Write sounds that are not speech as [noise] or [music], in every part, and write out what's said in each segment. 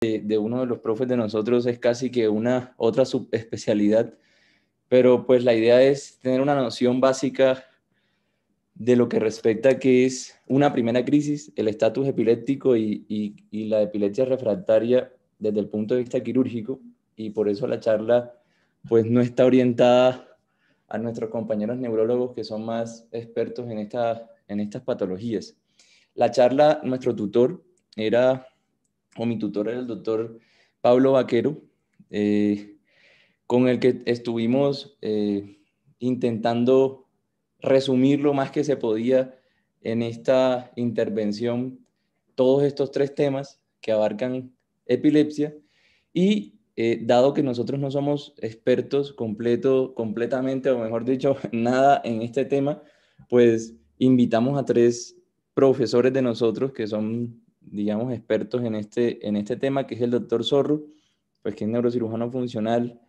de, uno de los profes de nosotros es casi que una otra subespecialidad, pero pues la idea es tener una noción básica de lo que respecta a es una primera crisis, el estatus epiléptico y, la epilepsia refractaria desde el punto de vista quirúrgico, y por eso la charla pues no está orientada a nuestros compañeros neurólogos que son más expertos en, en estas patologías. La charla, nuestro tutor era o mi tutor era el doctor Pablo Vaquero, eh, con el que estuvimos eh, intentando resumir lo más que se podía en esta intervención todos estos tres temas que abarcan epilepsia y eh, dado que nosotros no somos expertos completo, completamente, o mejor dicho, [laughs] nada en este tema, pues invitamos a tres profesores de nosotros que son digamos, expertos en este, en este tema, que es el doctor Zorro, pues que es neurocirujano funcional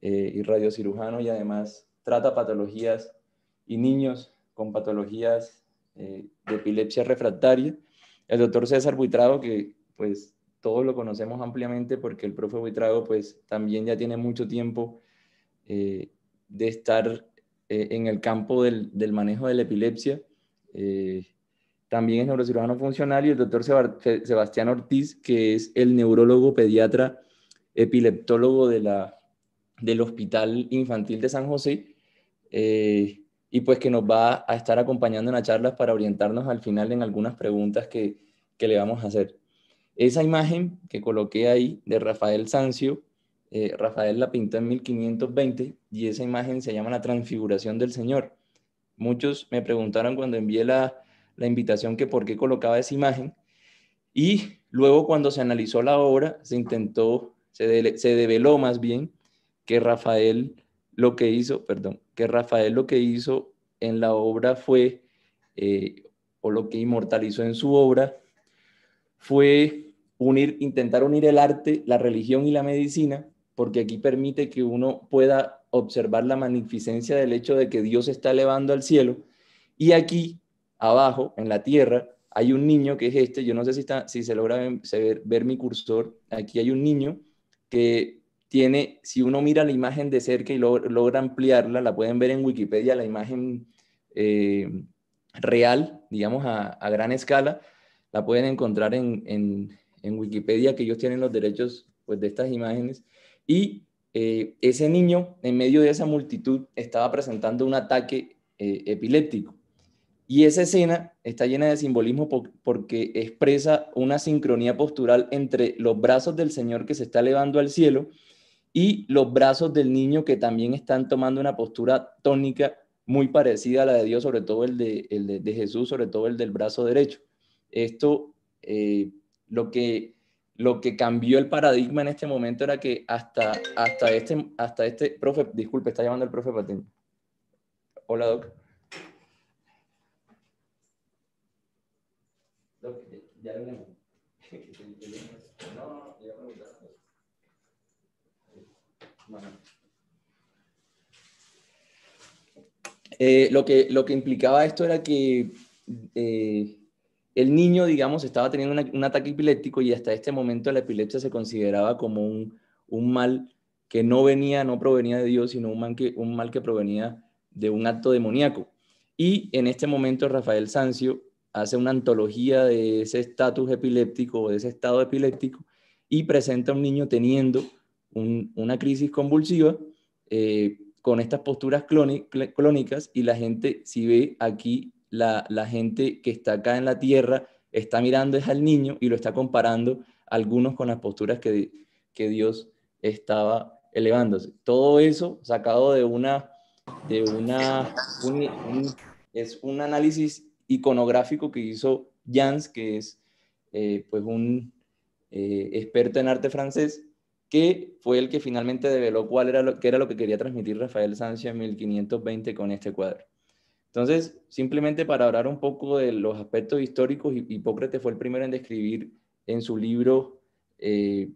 eh, y radiocirujano y además trata patologías y niños con patologías eh, de epilepsia refractaria. El doctor César Buitrago, que pues todos lo conocemos ampliamente porque el profe Buitrago pues también ya tiene mucho tiempo eh, de estar en el campo del, del manejo de la epilepsia también es neurocirujano funcional, y el doctor Sebastián Ortiz, que es el neurólogo pediatra epileptólogo de la, del Hospital Infantil de San José, eh, y pues que nos va a estar acompañando en las charlas para orientarnos al final en algunas preguntas que, le vamos a hacer. Esa imagen que coloqué ahí de Rafael Sancio, eh, Rafael la pintó en 1520 y esa imagen se llama la transfiguración del Señor. Muchos me preguntaron cuando envié la, la invitación que por qué colocaba esa imagen. Y luego cuando se analizó la obra, se intentó, se, develó más bien que Rafael lo que hizo, perdón, que Rafael lo que hizo en la obra fue, eh, o lo que inmortalizó en su obra, fue unir, intentar unir el arte, la religión y la medicina, porque aquí permite que uno pueda observar la magnificencia del hecho de que Dios está elevando al cielo, y aquí abajo en la tierra hay un niño que es este, yo no sé si, está, si se logra ver, mi cursor, aquí hay un niño que tiene, si uno mira la imagen de cerca y logra ampliarla, la pueden ver en Wikipedia, la imagen eh, real, digamos a, gran escala, la pueden encontrar en, Wikipedia, que ellos tienen los derechos pues, de estas imágenes, y eh, ese niño en medio de esa multitud estaba presentando un ataque eh, epiléptico y esa escena está llena de simbolismo porque expresa una sincronía postural entre los brazos del Señor que se está elevando al cielo y los brazos del niño que también están tomando una postura tónica muy parecida a la de Dios, sobre todo el de, Jesús, sobre todo el del brazo derecho. Esto, eh, lo, que, lo que cambió el paradigma en este momento era que hasta, hasta, este, hasta este, profe, disculpe, está llamando el profe Patín. Hola, Doc. lo que, lo que implicaba esto era que eh, el niño, digamos, estaba teniendo un ataque epiléptico y hasta este momento la epilepsia se consideraba como un, mal que no venía, no provenía de Dios, sino un mal, que, un mal que provenía de un acto demoníaco. Y en este momento Rafael Sancio hace una antología de ese estatus epiléptico o de ese estado epiléptico y presenta a un niño teniendo una crisis convulsiva eh, con estas posturas clónicas y la gente, si ve aquí, la, gente que está acá en la tierra está mirando es al niño y lo está comparando algunos con las posturas que, Dios estaba elevándose. Todo eso sacado de una, de una, es un análisis iconográfico que hizo Jans, que es eh, pues un eh, experto en arte francés, que fue el que finalmente develó cuál era lo, qué era lo que quería transmitir Rafael Sánchez en 1520 con este cuadro. Entonces, simplemente para hablar un poco de los aspectos históricos, Hipócrates fue el primero en describir en su libro eh,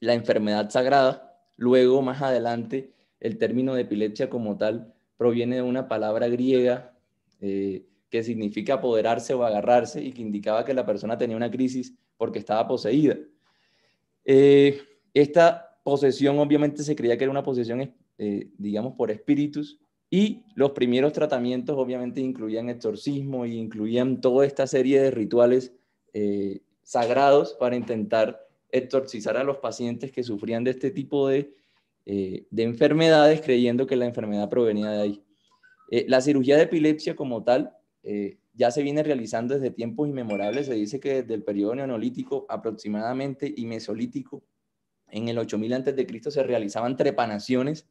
la enfermedad sagrada. Luego, más adelante, el término de epilepsia como tal proviene de una palabra griega que significa apoderarse o agarrarse y que indicaba que la persona tenía una crisis porque estaba poseída. Eh, esta posesión obviamente se creía que era una posesión, eh, digamos, por espíritus y los primeros tratamientos obviamente incluían exorcismo y incluían toda esta serie de rituales eh, sagrados para intentar exorcizar a los pacientes que sufrían de este tipo de, de enfermedades creyendo que la enfermedad provenía de ahí. la cirugía de epilepsia como tal eh, ya se viene realizando desde tiempos inmemorables. Se dice que desde el periodo neolítico aproximadamente y mesolítico, en el 8000 a.C. se realizaban trepanaciones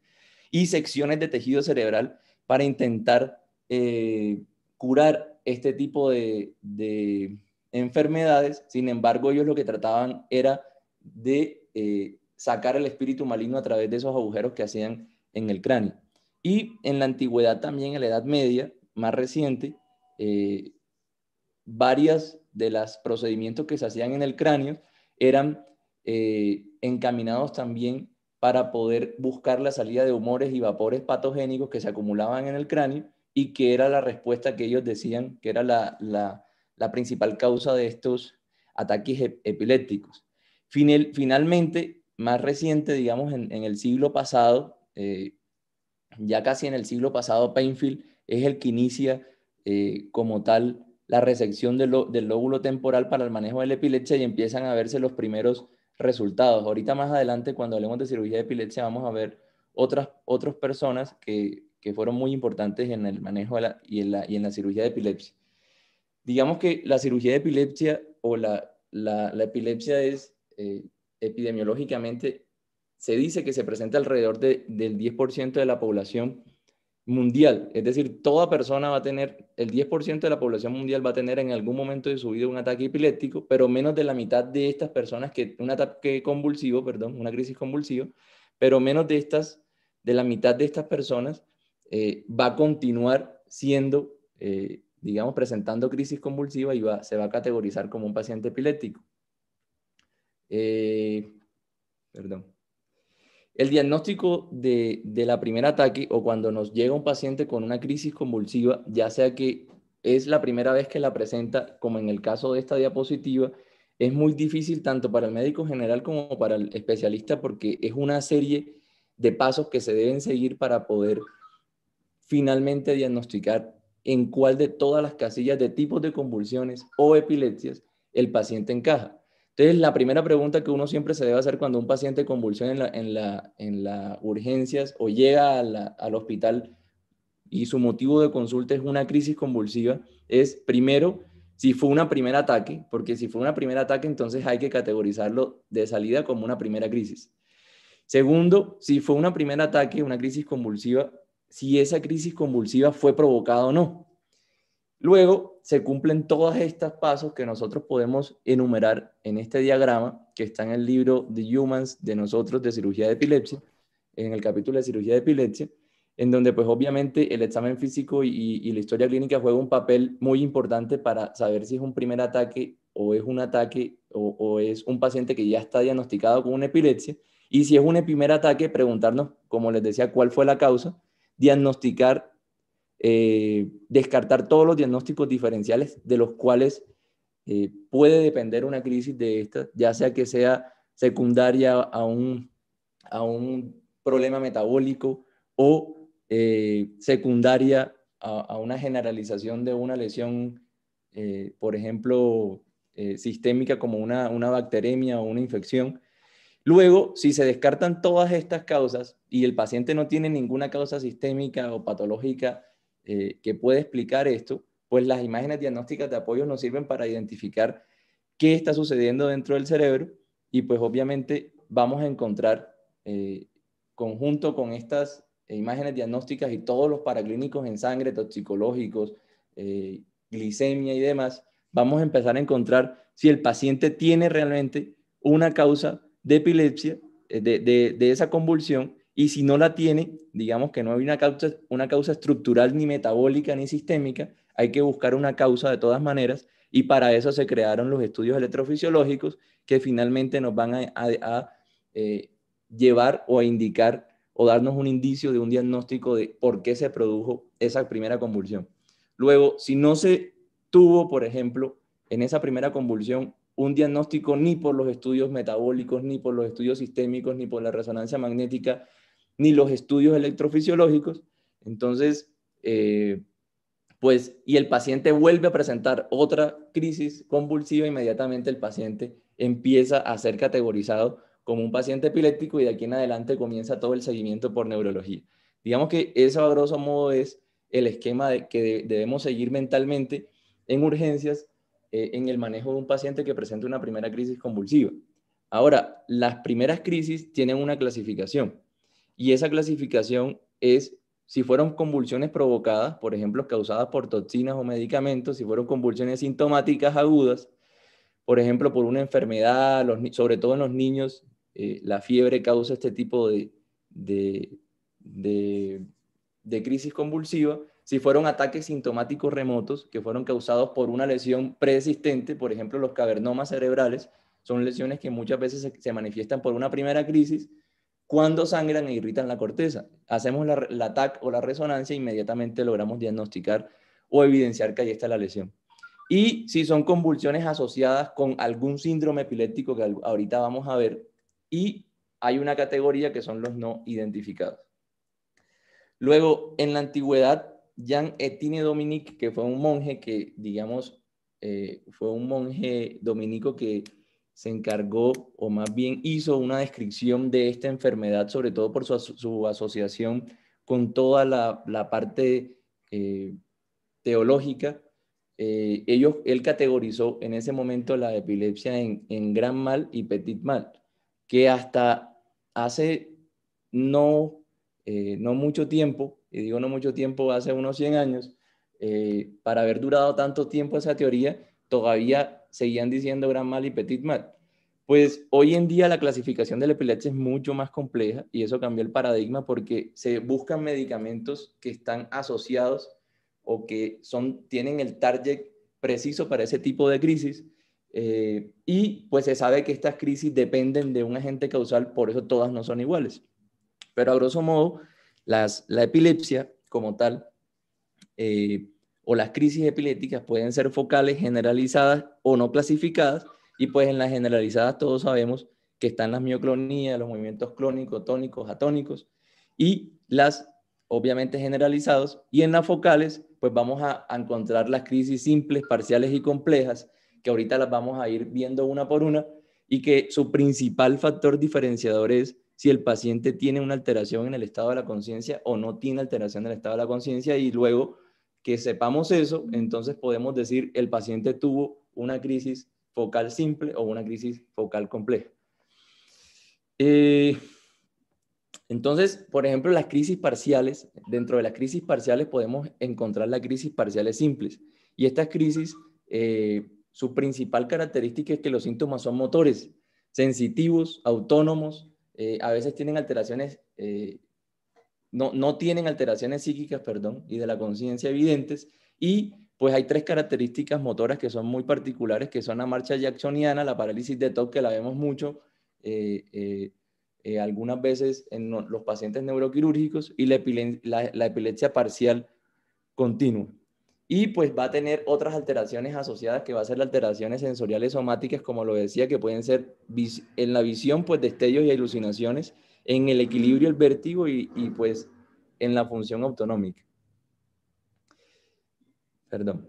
y secciones de tejido cerebral para intentar eh, curar este tipo de, enfermedades. Sin embargo, ellos lo que trataban era de eh, sacar el espíritu maligno a través de esos agujeros que hacían en el cráneo. Y en la antigüedad también, en la Edad Media, más reciente, eh, varias de los procedimientos que se hacían en el cráneo eran eh, encaminados también para poder buscar la salida de humores y vapores patogénicos que se acumulaban en el cráneo y que era la respuesta que ellos decían que era la, principal causa de estos ataques epilépticos. finalmente, más reciente, digamos, en, el siglo pasado, eh, ya casi en el siglo pasado, Painfield es el que inicia eh, como tal la resección del, lóbulo temporal para el manejo de la epilepsia y empiezan a verse los primeros resultados. Ahorita más adelante, cuando hablemos de cirugía de epilepsia, vamos a ver otras, otras personas que, que fueron muy importantes en el manejo la, y, en la, y en la cirugía de epilepsia. Digamos que la cirugía de epilepsia o la, epilepsia es eh, epidemiológicamente, se dice que se presenta alrededor del 10% de la población mundial. Es decir, toda persona va a tener, el 10% de la población mundial va a tener en algún momento de su vida un ataque epiléptico, pero menos de la mitad de estas personas que, un ataque convulsivo, perdón, una crisis convulsiva, pero menos de estas, de la mitad de estas personas eh, va a continuar siendo, eh, digamos, presentando crisis convulsiva y va, se va a categorizar como un paciente epiléptico. Eh, perdón. El diagnóstico de, la primera ataque o cuando nos llega un paciente con una crisis convulsiva, ya sea que es la primera vez que la presenta, como en el caso de esta diapositiva, es muy difícil tanto para el médico general como para el especialista porque es una serie de pasos que se deben seguir para poder finalmente diagnosticar en cuál de todas las casillas de tipos de convulsiones o epilepsias el paciente encaja. Entonces, la primera pregunta que uno siempre se debe hacer cuando un paciente convulsiona en las en la, en la urgencias o llega al hospital y su motivo de consulta es una crisis convulsiva es, primero, si fue un primer ataque, porque si fue un primer ataque, entonces hay que categorizarlo de salida como una primera crisis. Segundo, si fue un primer ataque, una crisis convulsiva, si esa crisis convulsiva fue provocada o no. Luego, se cumplen todos estos pasos que nosotros podemos enumerar en este diagrama que está en el libro de Humans de nosotros de cirugía de epilepsia, en el capítulo de cirugía de epilepsia, en donde pues obviamente el examen físico y, la historia clínica juega un papel muy importante para saber si es un primer ataque o es un ataque o, o es un paciente que ya está diagnosticado con una epilepsia. Y si es un primer ataque, preguntarnos, como les decía, cuál fue la causa, diagnosticar eh, descartar todos los diagnósticos diferenciales de los cuales eh, puede depender una crisis de esta, ya sea que sea secundaria a un, problema metabólico o eh, secundaria a, una generalización de una lesión, por ejemplo, sistémica como una, una bacteremia o una infección. Luego, si se descartan todas estas causas y el paciente no tiene ninguna causa sistémica o patológica eh, que puede explicar esto, pues las imágenes diagnósticas de apoyo nos sirven para identificar qué está sucediendo dentro del cerebro y pues obviamente vamos a encontrar eh, conjunto con estas imágenes diagnósticas y todos los paraclínicos en sangre, toxicológicos, eh, glicemia y demás, vamos a empezar a encontrar si el paciente tiene realmente una causa de epilepsia, de esa convulsión, y si no la tiene, digamos que no hay una causa, una causa estructural ni metabólica ni sistémica, hay que buscar una causa de todas maneras y para eso se crearon los estudios electrofisiológicos que finalmente nos van a, eh, llevar o a indicar o darnos un indicio de un diagnóstico de por qué se produjo esa primera convulsión. Luego, si no se tuvo, por ejemplo, en esa primera convulsión un diagnóstico ni por los estudios metabólicos, ni por los estudios sistémicos, ni por la resonancia magnética, ni los estudios electrofisiológicos. Entonces, eh, pues, y el paciente vuelve a presentar otra crisis convulsiva, inmediatamente el paciente empieza a ser categorizado como un paciente epiléptico y de aquí en adelante comienza todo el seguimiento por neurología. Digamos que eso a grosso modo es el esquema que debemos seguir mentalmente en urgencias eh, en el manejo de un paciente que presenta una primera crisis convulsiva. Ahora, las primeras crisis tienen una clasificación. Y esa clasificación es si fueron convulsiones provocadas, por ejemplo, causadas por toxinas o medicamentos, si fueron convulsiones sintomáticas agudas, por ejemplo, por una enfermedad, sobre todo en los niños, eh, la fiebre causa este tipo de, crisis convulsiva, si fueron ataques sintomáticos remotos que fueron causados por una lesión preexistente, por ejemplo, los cavernomas cerebrales, son lesiones que muchas veces se manifiestan por una primera crisis cuando sangran e irritan la corteza, hacemos la, la TAC o la resonancia e inmediatamente logramos diagnosticar o evidenciar que ahí está la lesión. Y si son convulsiones asociadas con algún síndrome epiléptico que ahorita vamos a ver, y hay una categoría que son los no identificados. Luego, en la antigüedad, Jan Etienne Dominique, que fue un monje que, digamos, eh, fue un monje dominico que se encargó, o más bien hizo una descripción de esta enfermedad, sobre todo por su, asociación con toda la, parte eh, teológica. Eh, ellos, él categorizó en ese momento la epilepsia en, gran mal y petit mal, que hasta hace no, eh, no mucho tiempo, y digo no mucho tiempo, hace unos 100 años, para haber durado tanto tiempo esa teoría, todavía seguían diciendo gran mal y petit mal. Pues hoy en día la clasificación de la epilepsia es mucho más compleja y eso cambió el paradigma porque se buscan medicamentos que están asociados o que son, tienen el target preciso para ese tipo de crisis. Eh, y pues se sabe que estas crisis dependen de un agente causal, por eso todas no son iguales. Pero a grosso modo, las, la epilepsia como tal eh, o las crisis epilépticas pueden ser focales, generalizadas o no clasificadas, y pues en las generalizadas todos sabemos que están las mioclonías, los movimientos clónicos, tónicos, atónicos, y las obviamente generalizados, y en las focales pues vamos a encontrar las crisis simples, parciales y complejas, que ahorita las vamos a ir viendo una por una, y que su principal factor diferenciador es si el paciente tiene una alteración en el estado de la conciencia o no tiene alteración en el estado de la conciencia, y luego que sepamos eso, entonces podemos decir el paciente tuvo una crisis focal simple o una crisis focal compleja. Eh, entonces, por ejemplo, las crisis parciales, dentro de las crisis parciales podemos encontrar las crisis parciales simples. Y estas crisis, eh, su principal característica es que los síntomas son motores, sensitivos, autónomos, eh, a veces tienen alteraciones no, tienen alteraciones psíquicas, perdón, y de la conciencia evidentes, y pues hay tres características motoras que son muy particulares, que son la marcha jacksoniana, la parálisis de TOC, que la vemos mucho eh, eh, eh, algunas veces en los pacientes neuroquirúrgicos, y la, epilepsia parcial continua. Y pues va a tener otras alteraciones asociadas, que va a ser las alteraciones sensoriales somáticas, como lo decía, que pueden ser en la visión, pues destellos y alucinaciones, en el equilibrio el vértigo y, pues en la función autonómica. Perdón.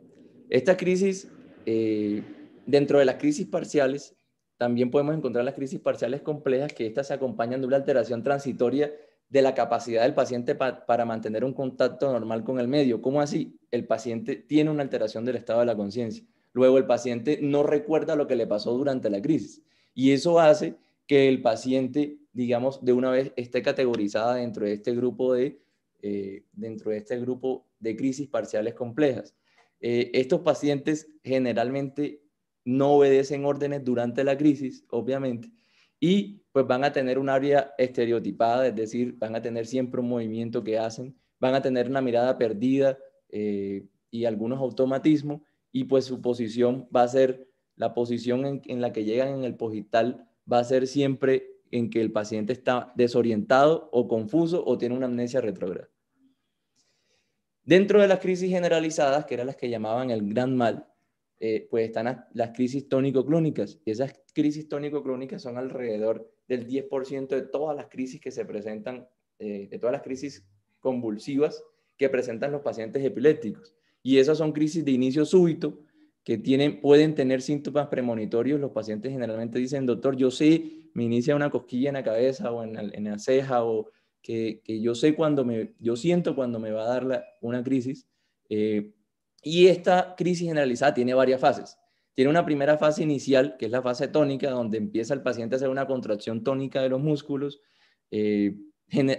Esta crisis, eh, dentro de las crisis parciales, también podemos encontrar las crisis parciales complejas que estas se acompañan de una alteración transitoria de la capacidad del paciente para mantener un contacto normal con el medio. ¿Cómo así? El paciente tiene una alteración del estado de la conciencia. Luego el paciente no recuerda lo que le pasó durante la crisis y eso hace que el paciente digamos, de una vez esté categorizada dentro de este grupo de, eh, dentro de, este grupo de crisis parciales complejas. Eh, estos pacientes generalmente no obedecen órdenes durante la crisis, obviamente, y pues van a tener un área estereotipada, es decir, van a tener siempre un movimiento que hacen, van a tener una mirada perdida eh, y algunos automatismos, y pues su posición va a ser, la posición en, la que llegan en el postital va a ser siempre en que el paciente está desorientado o confuso o tiene una amnesia retrógrada. Dentro de las crisis generalizadas, que eran las que llamaban el gran mal, eh, pues están las crisis tónico-clónicas. Y esas crisis tónico-clónicas son alrededor del 10% de todas las crisis que se presentan, eh, de todas las crisis convulsivas que presentan los pacientes epilépticos. Y esas son crisis de inicio súbito que tienen, pueden tener síntomas premonitorios. Los pacientes generalmente dicen, doctor, yo sé me inicia una cosquilla en la cabeza o en la, ceja o que, yo sé cuando me, yo siento cuando me va a dar una crisis. Eh, y esta crisis generalizada tiene varias fases. Tiene una primera fase inicial, que es la fase tónica, donde empieza el paciente a hacer una contracción tónica de los músculos. Eh,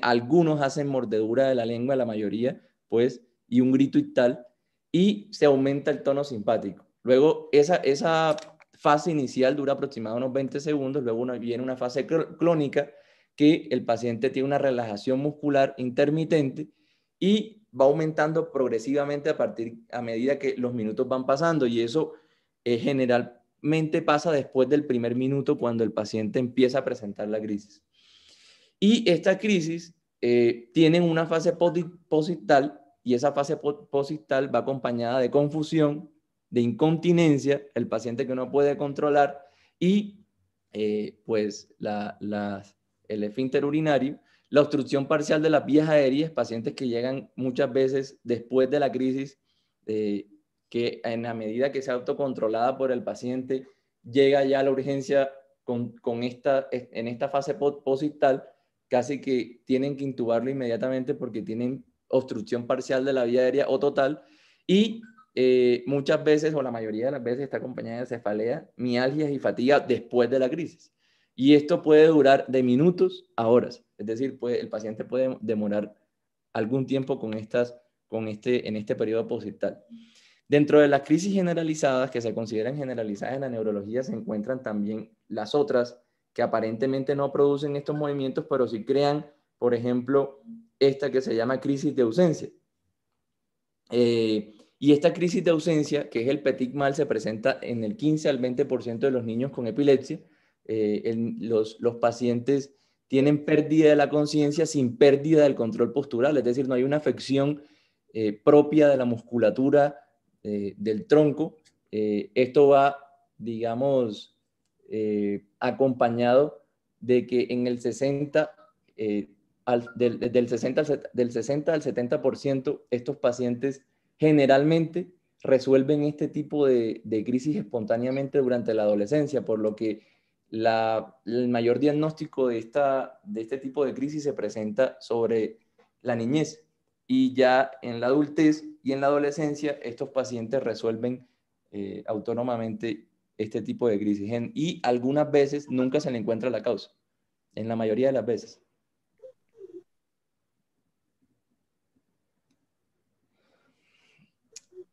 algunos hacen mordedura de la lengua, la mayoría, pues, y un grito y tal, y se aumenta el tono simpático. Luego, esa, esa fase inicial dura aproximadamente unos 20 segundos, luego viene una fase clónica que el paciente tiene una relajación muscular intermitente y va aumentando progresivamente a partir a medida que los minutos van pasando y eso eh, generalmente pasa después del primer minuto cuando el paciente empieza a presentar la crisis. Y esta crisis eh, tiene una fase posital y esa fase postital va acompañada de confusión, de incontinencia, el paciente que no puede controlar y eh, pues la, el esfínter urinario, la obstrucción parcial de las vías aéreas, pacientes que llegan muchas veces después de la crisis, eh, que en la medida que sea autocontrolada por el paciente, llega ya a la urgencia con, esta, en esta fase posital, casi que tienen que intubarlo inmediatamente porque tienen obstrucción parcial de la vía aérea o total, y eh, muchas veces o la mayoría de las veces está acompañada de cefalea, mialgias y fatiga después de la crisis. Y esto puede durar de minutos a horas. Es decir, puede, el paciente puede demorar algún tiempo con estas, con este, en este periodo postital. Dentro de las crisis generalizadas, que se consideran generalizadas en la neurología, se encuentran también las otras que aparentemente no producen estos movimientos, pero sí crean, por ejemplo, esta que se llama crisis de ausencia. Eh, y esta crisis de ausencia, que es el petit mal, se presenta en el 15 al 20% de los niños con epilepsia. Eh, los, pacientes tienen pérdida de la conciencia sin pérdida del control postural, es decir, no hay una afección eh, propia de la musculatura eh, del tronco. esto va, digamos, acompañado de que en el 60, al, del, 60 del 60 al 70% estos pacientes generalmente resuelven este tipo de, crisis espontáneamente durante la adolescencia, por lo que el mayor diagnóstico de, esta, de este tipo de crisis se presenta sobre la niñez. Y ya en la adultez y en la adolescencia, estos pacientes resuelven eh, autónomamente este tipo de crisis. y algunas veces nunca se le encuentra la causa, en la mayoría de las veces.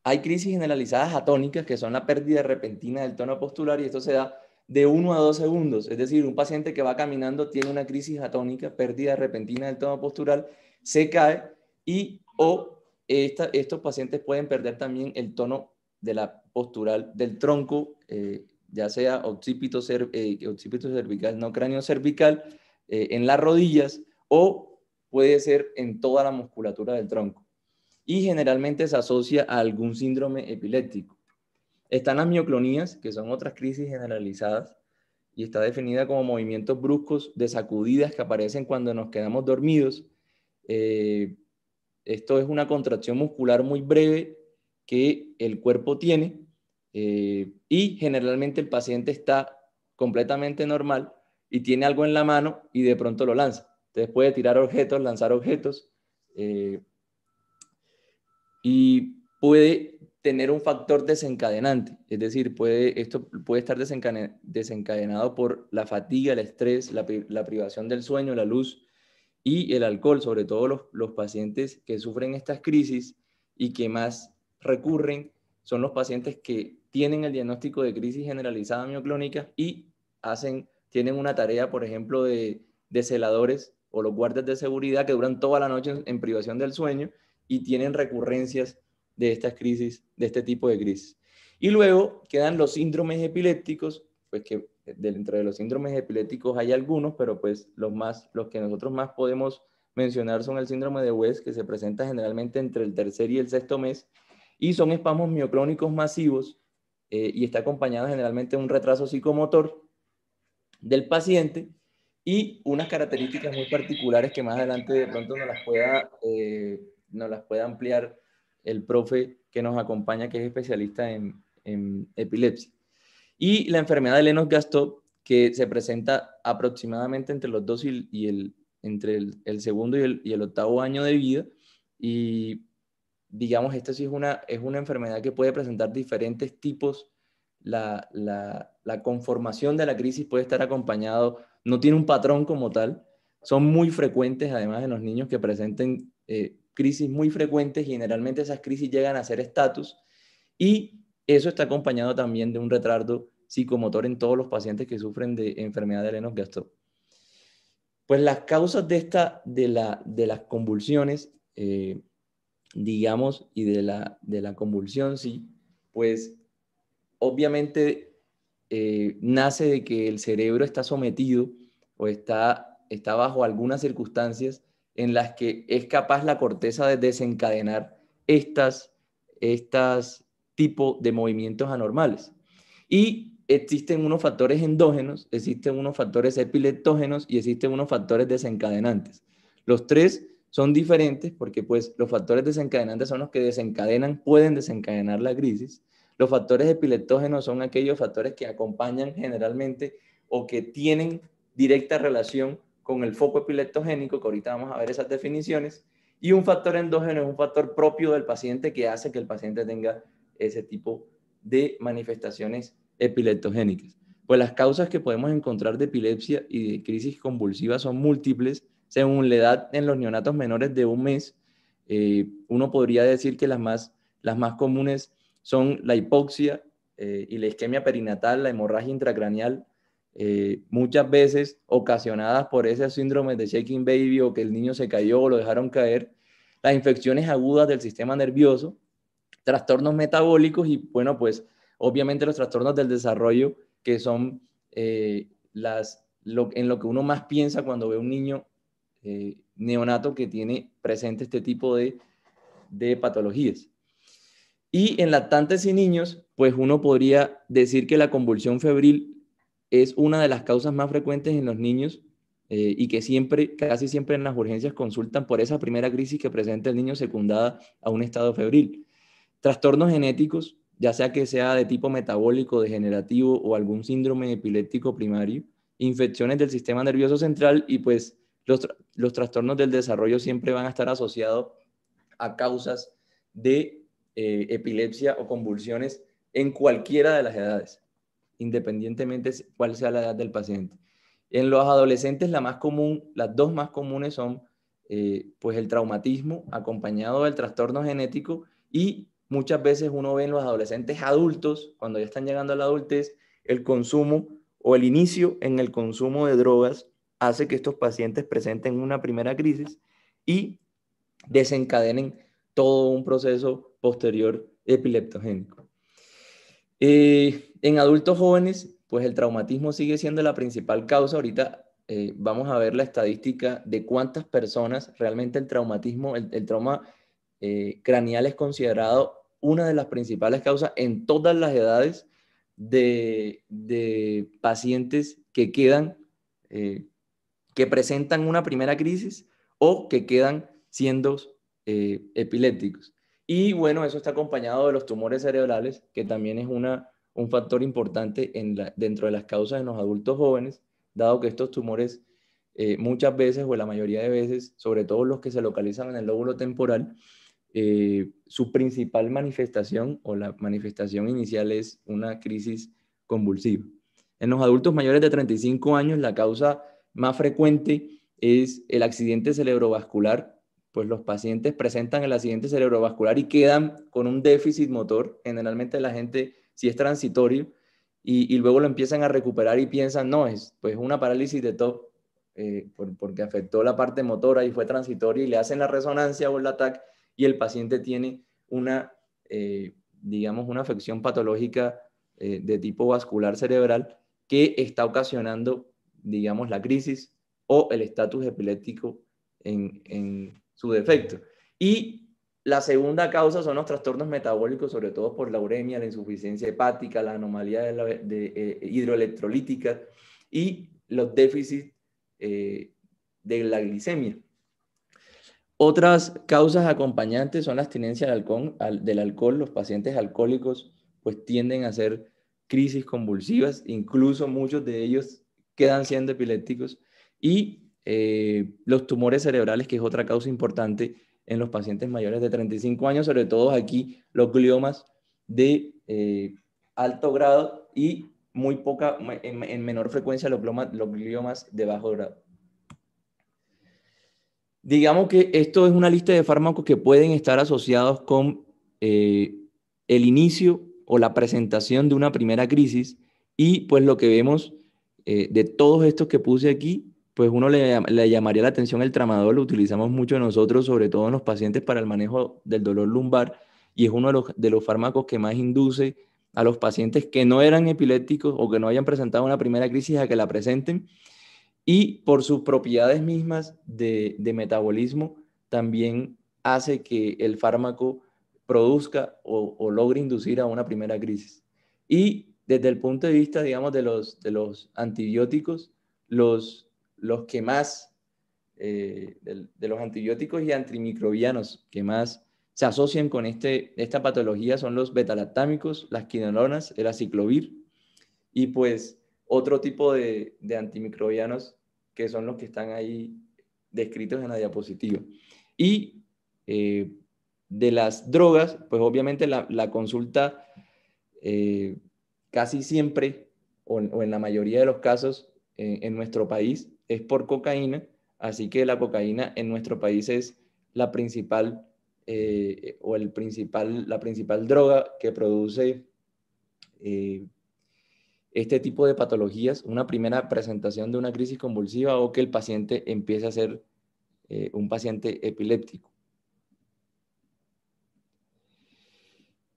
Hay crisis generalizadas atónicas, que son la pérdida repentina del tono postular, y esto se da de 1 a 2 segundos. Es decir, un paciente que va caminando tiene una crisis atónica, pérdida repentina del tono postural, se cae y o estos pacientes pueden perder también el tono de la postural del tronco, eh, ya sea eh, occipito, cervical, no cráneo cervical, eh, en las rodillas o puede ser en toda la musculatura del tronco y generalmente se asocia a algún síndrome epiléptico. Están las mioclonías, que son otras crisis generalizadas, y está definida como movimientos bruscos de sacudidas que aparecen cuando nos quedamos dormidos. Eh, esto es una contracción muscular muy breve que el cuerpo tiene eh, y generalmente el paciente está completamente normal y tiene algo en la mano y de pronto lo lanza. Entonces puede tirar objetos, lanzar objetos. Eh, y puede tener un factor desencadenante, es decir, puede, esto puede estar desencadenado por la fatiga, el estrés, la, privación del sueño, la luz y el alcohol, sobre todo los, pacientes que sufren estas crisis y que más recurren son los pacientes que tienen el diagnóstico de crisis generalizada mioclónica y hacen, tienen una tarea, por ejemplo, de, celadores o los guardias de seguridad que duran toda la noche en privación del sueño y tienen recurrencias de estas crisis, de este tipo de crisis. Y luego quedan los síndromes epilépticos, pues que entre los síndromes epilépticos hay algunos, pero pues los, más, los que nosotros más podemos mencionar son el síndrome de West, que se presenta generalmente entre el tercer y el sexto mes, y son espasmos mioclónicos masivos, eh, y está acompañado generalmente de un retraso psicomotor del paciente, y unas características muy particulares que más adelante de pronto nos las pueda eh, nos las puede ampliar el profe que nos acompaña, que es especialista en, epilepsia. Y la enfermedad de Lennox-Gastaut, que se presenta aproximadamente entre los dos y, el, entre el, segundo y el, octavo año de vida. Y digamos, esta sí es una, es una enfermedad que puede presentar diferentes tipos. La, conformación de la crisis puede estar acompañado, no tiene un patrón como tal. Son muy frecuentes, además, en los niños que presenten eh, crisis muy frecuentes generalmente esas crisis llegan a ser estatus y eso está acompañado también de un retardo psicomotor en todos los pacientes que sufren de enfermedad de Lennox Gastaut. Pues las causas de, esta, de, la, de las convulsiones, eh, digamos, y de la, de la convulsión, sí, pues obviamente eh, nace de que el cerebro está sometido o está, está bajo algunas circunstancias en las que es capaz la corteza de desencadenar estas, estas tipos de movimientos anormales. Y existen unos factores endógenos, existen unos factores epileptógenos y existen unos factores desencadenantes. Los tres son diferentes porque pues los factores desencadenantes son los que desencadenan, pueden desencadenar la crisis. Los factores epileptógenos son aquellos factores que acompañan generalmente o que tienen directa relación con el foco epileptogénico, que ahorita vamos a ver esas definiciones, y un factor endógeno es un factor propio del paciente que hace que el paciente tenga ese tipo de manifestaciones epileptogénicas. Pues las causas que podemos encontrar de epilepsia y de crisis convulsiva son múltiples. Según la edad en los neonatos menores de un mes, eh, uno podría decir que las más, las más comunes son la hipoxia eh, y la isquemia perinatal, la hemorragia intracraneal, eh, muchas veces ocasionadas por ese síndrome de shaking baby o que el niño se cayó o lo dejaron caer, las infecciones agudas del sistema nervioso, trastornos metabólicos y bueno, pues obviamente los trastornos del desarrollo que son eh, las, en lo que uno más piensa cuando ve un niño eh, neonato que tiene presente este tipo de, de patologías. Y en lactantes y niños, pues uno podría decir que la convulsión febril es una de las causas más frecuentes en los niños eh, y que siempre, casi siempre en las urgencias consultan por esa primera crisis que presenta el niño secundada a un estado febril. Trastornos genéticos, ya sea que sea de tipo metabólico, degenerativo o algún síndrome epiléptico primario, infecciones del sistema nervioso central y pues los, trastornos del desarrollo siempre van a estar asociados a causas de eh, epilepsia o convulsiones en cualquiera de las edades independientemente cuál sea la edad del paciente. En los adolescentes, la más común, las dos más comunes son eh, pues el traumatismo acompañado del trastorno genético y muchas veces uno ve en los adolescentes adultos, cuando ya están llegando a la adultez, el consumo o el inicio en el consumo de drogas hace que estos pacientes presenten una primera crisis y desencadenen todo un proceso posterior epileptogénico en adultos jóvenes, pues el traumatismo sigue siendo la principal causa. Ahorita eh, vamos a ver la estadística de cuántas personas realmente el traumatismo, el, trauma eh, craneal es considerado una de las principales causas en todas las edades de, pacientes que quedan, eh, que presentan una primera crisis o que quedan siendo epilépticos. Y bueno, eso está acompañado de los tumores cerebrales, que también es una, un factor importante en dentro de las causas en los adultos jóvenes, dado que estos tumores eh, muchas veces o la mayoría de veces, sobre todo los que se localizan en el lóbulo temporal, eh, su principal manifestación o la manifestación inicial es una crisis convulsiva. En los adultos mayores de 35 años, la causa más frecuente es el accidente cerebrovascular pues los pacientes presentan el accidente cerebrovascular y quedan con un déficit motor. Generalmente la gente, si es transitorio, y, luego lo empiezan a recuperar y piensan, no, es pues una parálisis de top, eh, porque afectó la parte motora y fue transitorio, y le hacen la resonancia o el ataque, y el paciente tiene una, eh, digamos, una afección patológica eh, de tipo vascular cerebral que está ocasionando, digamos, la crisis o el estatus epiléptico en, su defecto. Y la segunda causa son los trastornos metabólicos, sobre todo por la uremia, la insuficiencia hepática, la anomalía de, eh, hidroelectrolítica y los déficits eh, de la glicemia. Otras causas acompañantes son la abstinencia del alcohol, Los pacientes alcohólicos pues tienden a hacer crisis convulsivas, incluso muchos de ellos quedan siendo epilépticos y eh, los tumores cerebrales, que es otra causa importante en los pacientes mayores de 35 años, sobre todo aquí los gliomas de eh, alto grado y muy poca, en, menor frecuencia los gliomas, de bajo grado. Digamos que esto es una lista de fármacos que pueden estar asociados con eh, el inicio o la presentación de una primera crisis y pues lo que vemos de todos estos que puse aquí pues uno le, llamaría la atención el tramador lo utilizamos mucho nosotros, sobre todo en los pacientes para el manejo del dolor lumbar, y es uno de los, fármacos que más induce a los pacientes que no eran epilépticos o que no hayan presentado una primera crisis a que la presenten, y por sus propiedades mismas de, metabolismo, también hace que el fármaco produzca o, o, logre inducir a una primera crisis. Y desde el punto de vista, digamos, de los, de los antibióticos, los los que más, eh, de, los antibióticos y antimicrobianos que más se asocian con este, esta patología son los betalactámicos, las quinolonas, el aciclovir y pues otro tipo de, antimicrobianos que son los que están ahí descritos en la diapositiva. Y eh, de las drogas, pues obviamente la, consulta eh, casi siempre o en, la mayoría de los casos en nuestro país es por cocaína, así que la cocaína en nuestro país es la principal eh, o el principal, la principal droga que produce eh, este tipo de patologías, una primera presentación de una crisis convulsiva o que el paciente empiece a ser eh, un paciente epiléptico.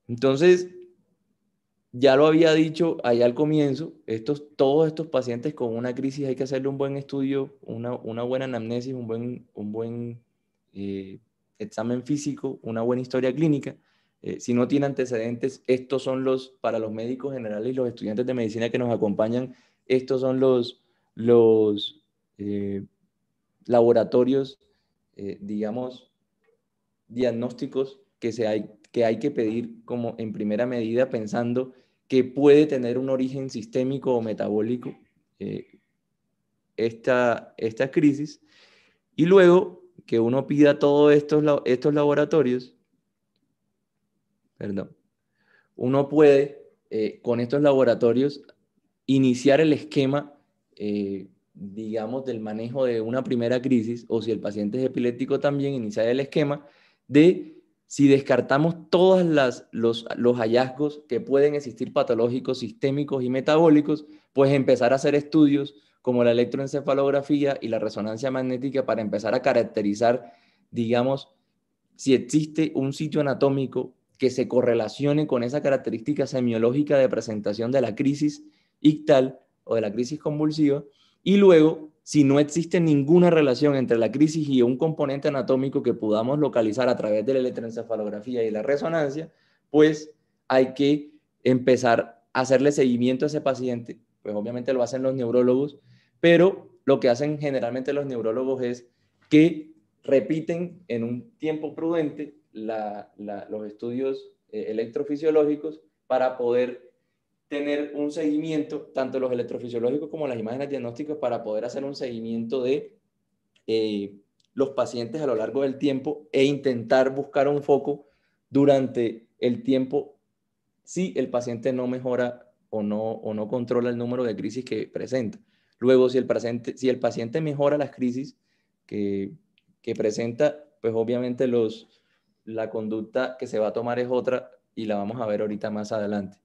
Entonces, ya lo había dicho allá al comienzo, estos, todos estos pacientes con una crisis hay que hacerle un buen estudio, una, buena anamnesis, un buen, un buen eh, examen físico, una buena historia clínica. Eh, si no tiene antecedentes, estos son los, para los médicos generales y los estudiantes de medicina que nos acompañan, estos son los, los eh, laboratorios, digamos, diagnósticos que, se hay, que hay que pedir como en primera medida pensando que puede tener un origen sistémico o metabólico eh, esta, crisis. Y luego que uno pida todos estos, estos laboratorios, perdón, uno puede eh, con estos laboratorios iniciar el esquema, eh, digamos, del manejo de una primera crisis, o si el paciente es epiléptico también, iniciar el esquema de si descartamos todos los, hallazgos que pueden existir patológicos, sistémicos y metabólicos, pues empezar a hacer estudios como la electroencefalografía y la resonancia magnética para empezar a caracterizar, digamos, si existe un sitio anatómico que se correlacione con esa característica semiológica de presentación de la crisis ictal o de la crisis convulsiva, y luego si no existe ninguna relación entre la crisis y un componente anatómico que podamos localizar a través de la electroencefalografía y la resonancia, pues hay que empezar a hacerle seguimiento a ese paciente. Pues obviamente lo hacen los neurólogos, pero lo que hacen generalmente los neurólogos es que repiten en un tiempo prudente los estudios eh, electrofisiológicos para poder tener un seguimiento, tanto los electrofisiológicos como las imágenes diagnósticas, para poder hacer un seguimiento de eh, los pacientes a lo largo del tiempo e intentar buscar un foco durante el tiempo si el paciente no mejora o no, o no controla el número de crisis que presenta. Luego, si el paciente, si el paciente mejora las crisis que, que presenta, pues obviamente los, la conducta que se va a tomar es otra y la vamos a ver ahorita más adelante.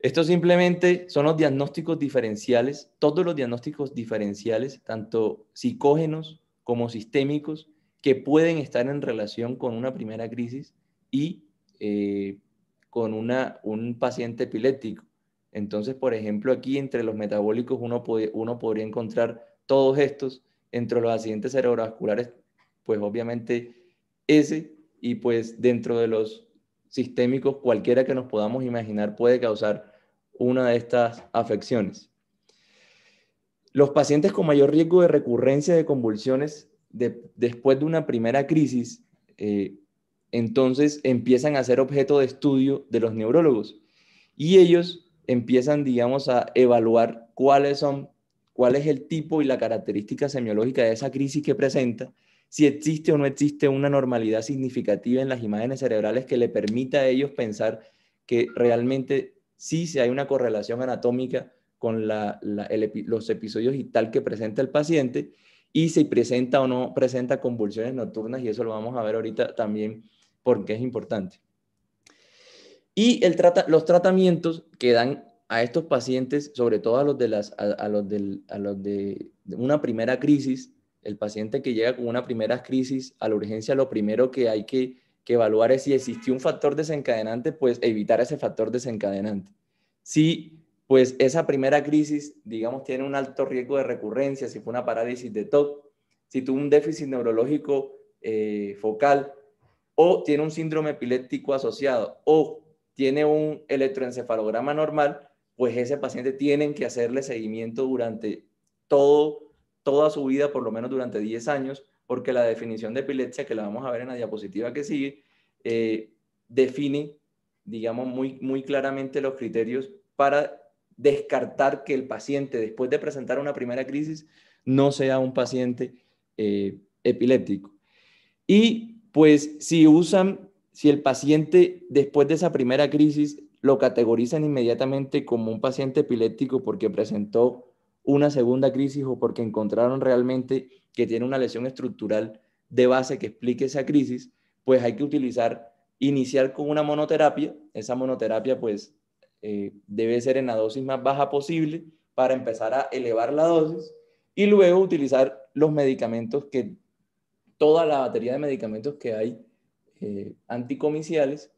Estos simplemente son los diagnósticos diferenciales, todos los diagnósticos diferenciales, tanto psicógenos como sistémicos, que pueden estar en relación con una primera crisis y eh, con una, un paciente epiléptico. Entonces, por ejemplo, aquí entre los metabólicos uno, uno podría encontrar todos estos, entre los accidentes cerebrovasculares, pues obviamente ese, y pues dentro de los sistémicos, cualquiera que nos podamos imaginar puede causar una de estas afecciones. Los pacientes con mayor riesgo de recurrencia de convulsiones después de una primera crisis, eh, entonces empiezan a ser objeto de estudio de los neurólogos y ellos empiezan, digamos, a evaluar cuáles son, cuál es el tipo y la característica semiológica de esa crisis que presenta, si existe o no existe una normalidad significativa en las imágenes cerebrales que le permita a ellos pensar que realmente si hay una correlación anatómica con los episodios y tal que presenta el paciente y si presenta o no presenta convulsiones nocturnas y eso lo vamos a ver ahorita también porque es importante. Y los tratamientos que dan a estos pacientes, sobre todo a los, de una primera crisis, el paciente que llega con una primera crisis a la urgencia, lo primero que hay que que evaluar es si existió un factor desencadenante, pues evitar ese factor desencadenante. Si pues esa primera crisis, digamos, tiene un alto riesgo de recurrencia, si fue una parálisis de TOC, si tuvo un déficit neurológico eh, focal, o tiene un síndrome epiléptico asociado, o tiene un electroencefalograma normal, pues ese paciente tiene que hacerle seguimiento durante toda su vida, por lo menos durante 10 años, porque la definición de epilepsia, que la vamos a ver en la diapositiva que sigue, eh, define, digamos, muy, muy claramente los criterios para descartar que el paciente, después de presentar una primera crisis, no sea un paciente eh, epiléptico. Y pues si usan, si el paciente después de esa primera crisis lo categorizan inmediatamente como un paciente epiléptico porque presentó una segunda crisis o porque encontraron realmente que tiene una lesión estructural de base que explique esa crisis, pues hay que utilizar, iniciar con una monoterapia. Esa monoterapia pues eh, debe ser en la dosis más baja posible para empezar a elevar la dosis y luego utilizar los medicamentos que, toda la batería de medicamentos que hay eh, anticomiciales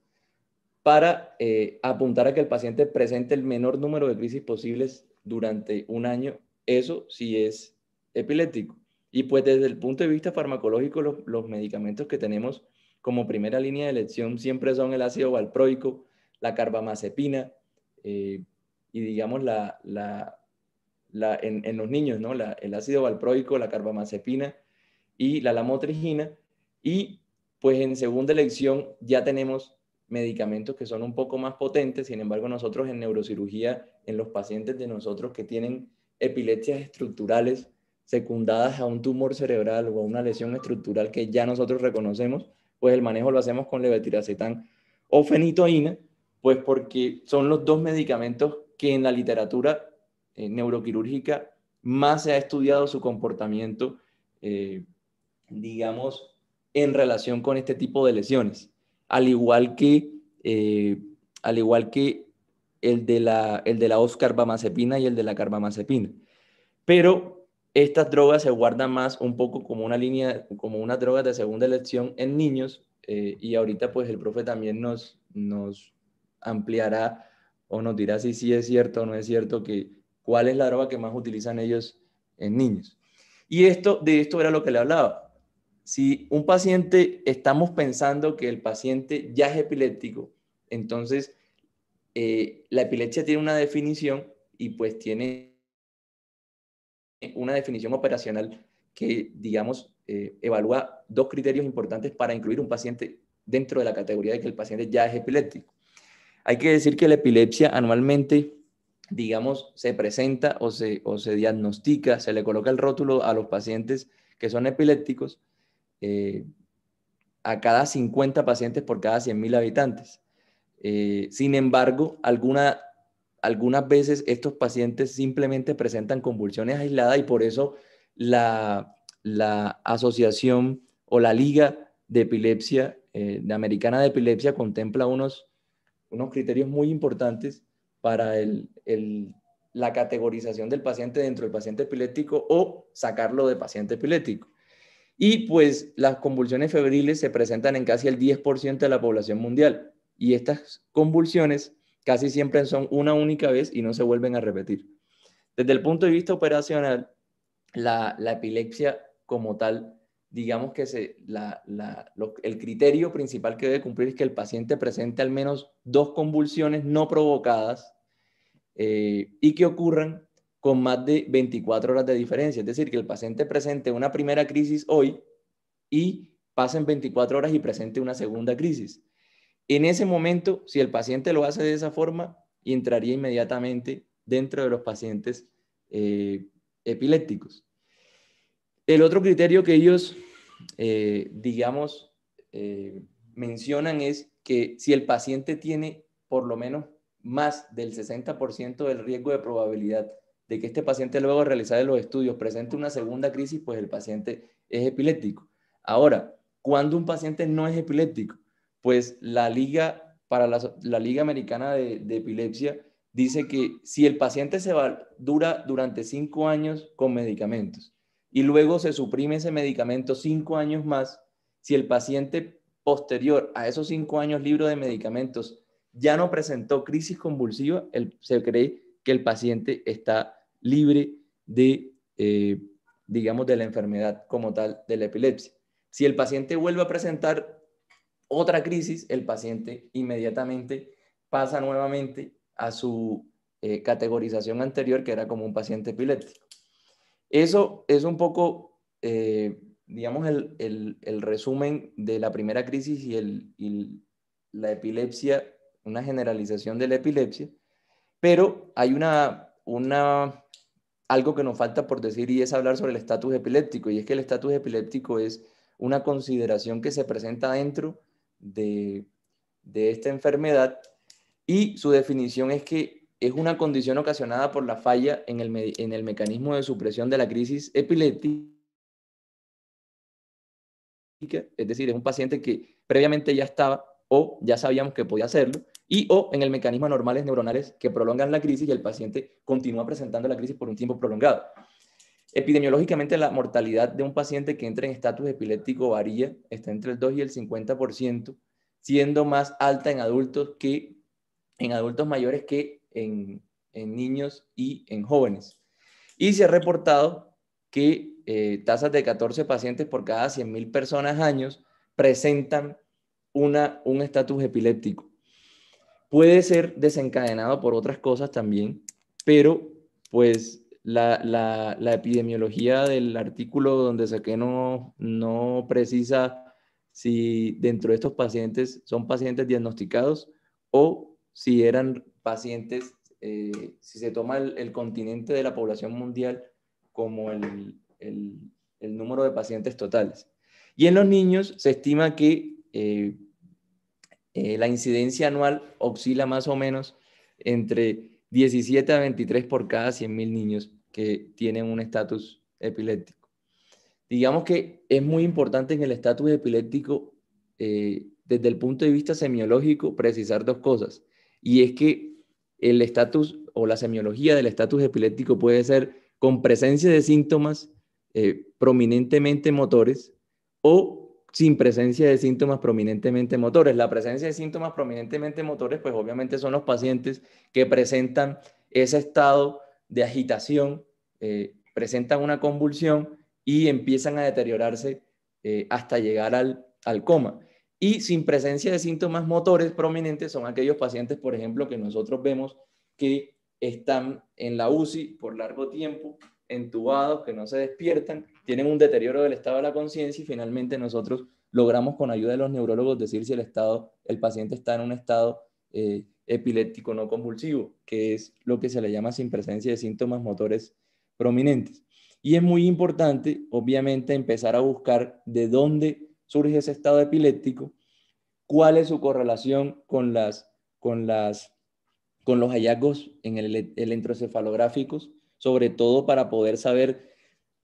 para eh, apuntar a que el paciente presente el menor número de crisis posibles durante un año, eso si es epiléptico. Y pues desde el punto de vista farmacológico, los, medicamentos que tenemos como primera línea de elección siempre son el ácido valproico, la carbamazepina eh, y digamos en, los niños, ¿no? el ácido valproico, la carbamazepina y la lamotrigina. Y pues en segunda elección ya tenemos medicamentos que son un poco más potentes, sin embargo nosotros en neurocirugía, en los pacientes de nosotros que tienen epilepsias estructurales, secundadas a un tumor cerebral o a una lesión estructural que ya nosotros reconocemos, pues el manejo lo hacemos con levetiracetam o fenitoína, pues porque son los dos medicamentos que en la literatura eh, neuroquirúrgica más se ha estudiado su comportamiento, eh, digamos, en relación con este tipo de lesiones. Al igual que, eh, al igual que el, de la, el de la oscarbamazepina y el de la carbamazepina. Pero estas drogas se guardan más un poco como una línea, como una droga de segunda elección en niños eh, y ahorita pues el profe también nos, nos ampliará o nos dirá si sí es cierto o no es cierto que cuál es la droga que más utilizan ellos en niños. Y esto, de esto era lo que le hablaba. Si un paciente, estamos pensando que el paciente ya es epiléptico, entonces eh, la epilepsia tiene una definición y pues tiene eh, una definición operacional que, digamos, eh, evalúa dos criterios importantes para incluir un paciente dentro de la categoría de que el paciente ya es epiléptico. Hay que decir que la epilepsia anualmente, digamos, se presenta o se, o se diagnostica, se le coloca el rótulo a los pacientes que son epilépticos eh, a cada 50 pacientes por cada 100.000 habitantes. sin embargo, alguna algunas veces estos pacientes simplemente presentan convulsiones aisladas y por eso la, asociación o la liga de epilepsia, eh, americana de epilepsia, contempla unos, criterios muy importantes para la categorización del paciente dentro del paciente epiléptico o sacarlo de paciente epiléptico. Y pues las convulsiones febriles se presentan en casi el 10% de la población mundial. Y estas convulsiones casi siempre son una única vez y no se vuelven a repetir. Desde el punto de vista operacional, la, epilepsia como tal, digamos que el criterio principal que debe cumplir es que el paciente presente al menos dos convulsiones no provocadas eh, y que ocurran con más de 24 horas de diferencia. Es decir, que el paciente presente una primera crisis hoy y pasen 24 horas y presente una segunda crisis. En ese momento, si el paciente lo hace de esa forma, entraría inmediatamente dentro de los pacientes eh, epilépticos. El otro criterio que ellos, eh, digamos, eh, mencionan es que si el paciente tiene por lo menos más del 60% del riesgo de probabilidad de que este paciente luego de realizar los estudios presente una segunda crisis, pues el paciente es epiléptico. Ahora, cuando un paciente no es epiléptico, pues la liga, para la, liga americana de, epilepsia, dice que si el paciente se va, dura durante cinco años con medicamentos y luego se suprime ese medicamento cinco años más, si el paciente posterior a esos cinco años libre de medicamentos ya no presentó crisis convulsiva, se cree que el paciente está libre de, eh, digamos, de la enfermedad como tal de la epilepsia. Si el paciente vuelve a presentar otra crisis, el paciente inmediatamente pasa nuevamente a su eh, categorización anterior, que era como un paciente epiléptico. Eso es un poco, eh, digamos, el, el, resumen de la primera crisis y, el, la epilepsia, una generalización de la epilepsia, pero hay una, una, algo que nos falta por decir y es hablar sobre el estatus epiléptico, y es que el estatus epiléptico es una consideración que se presenta dentro de, esta enfermedad y su definición es que es una condición ocasionada por la falla en el, en el mecanismo de supresión de la crisis epiléptica, es decir, es un paciente que previamente ya estaba o ya sabíamos que podía hacerlo, y o en el mecanismo normales neuronales que prolongan la crisis y el paciente continúa presentando la crisis por un tiempo prolongado. Epidemiológicamente, la mortalidad de un paciente que entra en estatus epiléptico varía, está entre el 2 y el 50%, siendo más alta en adultos que en adultos mayores que en, niños y en jóvenes. Y se ha reportado que eh, tasas de 14 pacientes por cada 100.000 personas años presentan una, un estatus epiléptico. Puede ser desencadenado por otras cosas también, pero pues la, epidemiología del artículo donde saqué no, no precisa si dentro de estos pacientes son pacientes diagnosticados o si eran pacientes, eh, si se toma el, continente de la población mundial como el, número de pacientes totales. Y en los niños se estima que eh, eh, la incidencia anual oscila más o menos entre 17 a 23 por cada 100.000 niños que tienen un estatus epiléptico. Digamos que es muy importante en el estatus epiléptico, eh, desde el punto de vista semiológico, precisar dos cosas. Y es que el estatus o la semiología del estatus epiléptico puede ser con presencia de síntomas eh, prominentemente motores o sin presencia de síntomas prominentemente motores. La presencia de síntomas prominentemente motores, pues obviamente son los pacientes que presentan ese estado de agitación, eh, presentan una convulsión y empiezan a deteriorarse eh, hasta llegar al coma. Y sin presencia de síntomas motores prominentes son aquellos pacientes, por ejemplo, que nosotros vemos que están en la UCI por largo tiempo, entubados, que no se despiertan tienen un deterioro del estado de la conciencia y finalmente nosotros logramos con ayuda de los neurólogos decir si el estado, el paciente está en un estado eh, epiléptico no convulsivo, que es lo que se le llama sin presencia de síntomas motores prominentes. Y es muy importante, obviamente, empezar a buscar de dónde surge ese estado epiléptico, cuál es su correlación con, las, las, con los hallazgos en el, electroencefalográficos, sobre todo para poder saber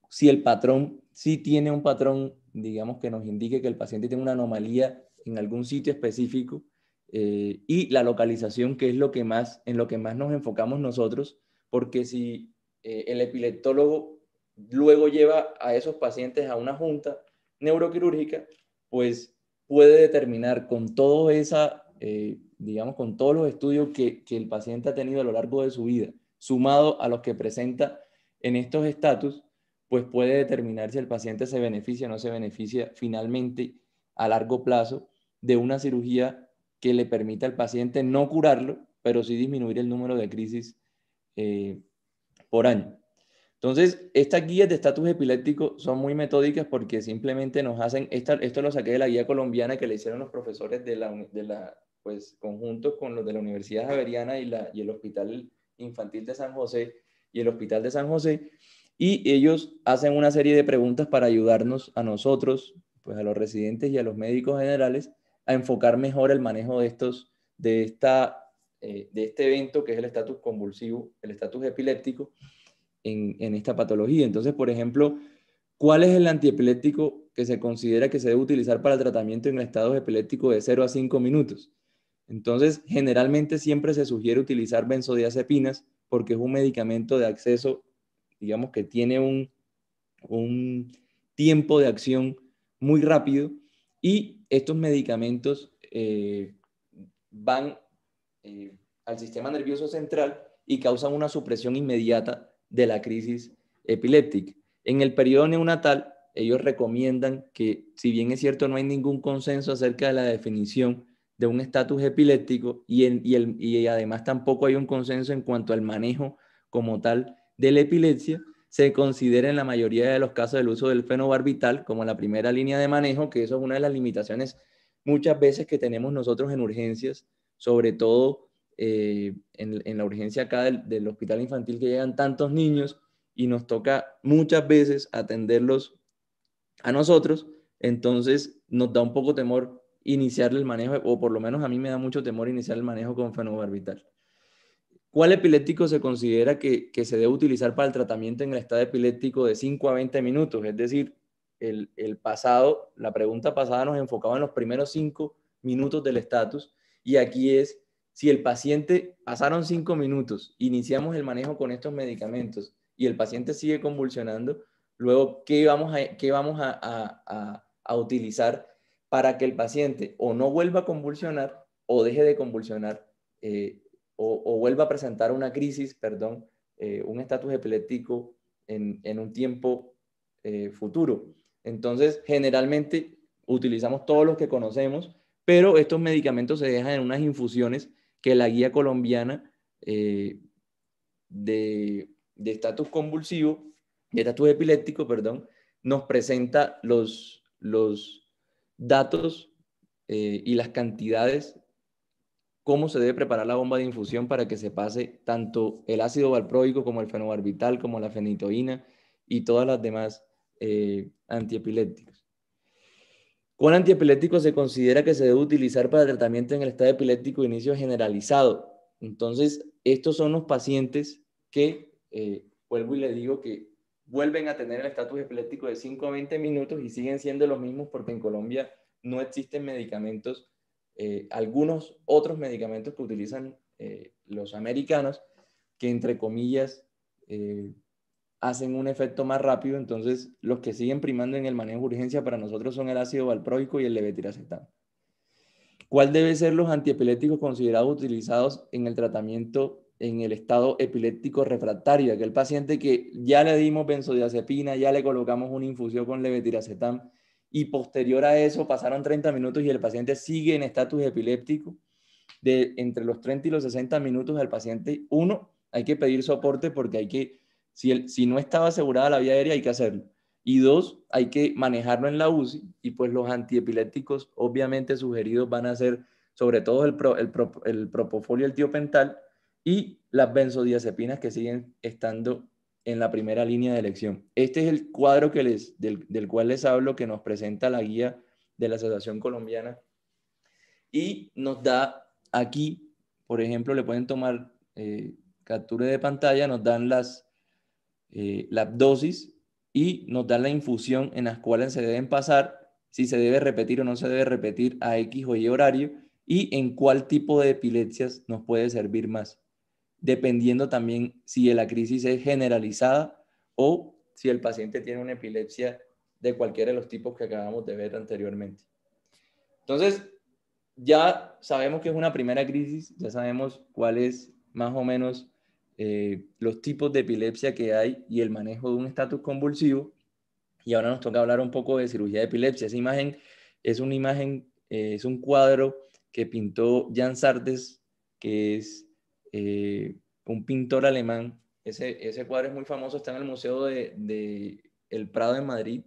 si el patrón, si tiene un patrón, digamos, que nos indique que el paciente tiene una anomalía en algún sitio específico eh, y la localización, que es lo que más, en lo que más nos enfocamos nosotros, porque si eh, el epileptólogo luego lleva a esos pacientes a una junta neuroquirúrgica, pues puede determinar con todo esa, eh, digamos, con todos los estudios que, que el paciente ha tenido a lo largo de su vida, sumado a los que presenta en estos estatus, pues puede determinar si el paciente se beneficia o no se beneficia finalmente a largo plazo de una cirugía que le permita al paciente no curarlo, pero sí disminuir el número de crisis eh, por año. Entonces, estas guías de estatus epiléptico son muy metódicas porque simplemente nos hacen, esto lo saqué de la guía colombiana que le hicieron los profesores de la, pues, conjuntos con los de la Universidad Javeriana y, y el Hospital Infantil de San José y el Hospital de San José, y ellos hacen una serie de preguntas para ayudarnos a nosotros, pues a los residentes y a los médicos generales, a enfocar mejor el manejo de, estos, de, esta, eh, de este evento que es el estatus convulsivo, el estatus epiléptico en, en esta patología. Entonces, por ejemplo, ¿cuál es el antiepiléptico que se considera que se debe utilizar para el tratamiento en el estado epiléptico de 0 a 5 minutos? Entonces, generalmente siempre se sugiere utilizar benzodiazepinas porque es un medicamento de acceso digamos que tiene un, tiempo de acción muy rápido y estos medicamentos eh, van eh, al sistema nervioso central y causan una supresión inmediata de la crisis epiléptica. En el periodo neonatal, ellos recomiendan que, si bien es cierto, no hay ningún consenso acerca de la definición de un estatus epiléptico y además tampoco hay un consenso en cuanto al manejo como tal de la epilepsia se considera en la mayoría de los casos el uso del fenobarbital como la primera línea de manejo, que eso es una de las limitaciones muchas veces que tenemos nosotros en urgencias, sobre todo eh, en, la urgencia acá del, del hospital infantil que llegan tantos niños y nos toca muchas veces atenderlos a nosotros, entonces nos da un poco temor iniciar el manejo, o por lo menos a mí me da mucho temor iniciar el manejo con fenobarbital. ¿Cuál epiléptico se considera que, se debe utilizar para el tratamiento en el estado epiléptico de 5 a 20 minutos? Es decir, el, pasado, la pregunta pasada nos enfocaba en los primeros 5 minutos del estatus y aquí es, si el paciente pasaron 5 minutos, iniciamos el manejo con estos medicamentos y el paciente sigue convulsionando, luego, ¿qué vamos a, qué vamos a, utilizar para que el paciente o no vuelva a convulsionar o deje de convulsionar? Eh, o, vuelva a presentar una crisis, perdón, eh, un estatus epiléptico en, un tiempo eh, futuro. Entonces, generalmente utilizamos todos los que conocemos, pero estos medicamentos se dejan en unas infusiones que la guía colombiana eh, de estatus convulsivo, de estatus epiléptico, perdón, nos presenta los, los datos y las cantidades cómo se debe preparar la bomba de infusión para que se pase tanto el ácido valproico como el fenobarbital, como la fenitoína y todas las demás eh, antiepilépticos. ¿Cuál antiepiléptico se considera que se debe utilizar para tratamiento en el estado epiléptico de inicio generalizado? Entonces, estos son los pacientes que, eh, vuelvo y le digo que vuelven a tener el estatus epiléptico de 5 a 20 minutos y siguen siendo los mismos porque en Colombia no existen medicamentos eh, algunos otros medicamentos que utilizan eh, los americanos, que entre comillas eh, hacen un efecto más rápido, entonces los que siguen primando en el manejo de urgencia para nosotros son el ácido valproico y el levetiracetam. ¿Cuál debe ser los antiepilépticos considerados utilizados en el tratamiento en el estado epiléptico refractario? Aquel paciente que ya le dimos benzodiazepina, ya le colocamos una infusión con levetiracetam, y posterior a eso pasaron 30 minutos y el paciente sigue en estatus epiléptico, de entre los 30 y los 60 minutos del paciente, uno, hay que pedir soporte porque hay que, si, el, si no estaba asegurada la vía aérea, hay que hacerlo. Y dos, hay que manejarlo en la UCI y pues los antiepilépticos obviamente sugeridos van a ser sobre todo el, el, el propofolio, el tiopental y las benzodiazepinas que siguen estando en la primera línea de elección. Este es el cuadro que les, del, cual les hablo, que nos presenta la guía de la Asociación Colombiana. Y nos da aquí, por ejemplo, le pueden tomar eh, de pantalla, nos dan las, eh, las dosis y nos dan la infusión en las cuales se deben pasar, si se debe repetir o no se debe repetir a X o Y horario y en cuál tipo de epilepsias nos puede servir más dependiendo también si la crisis es generalizada o si el paciente tiene una epilepsia de cualquiera de los tipos que acabamos de ver anteriormente. Entonces, ya sabemos que es una primera crisis, ya sabemos cuáles más o menos eh, los tipos de epilepsia que hay y el manejo de un estatus convulsivo. Y ahora nos toca hablar un poco de cirugía de epilepsia. Esa imagen es una imagen, eh, es un cuadro que pintó Jan Sardes, que es eh, un pintor alemán. Ese, ese, cuadro es muy famoso, está en el Museo de, El Prado de Madrid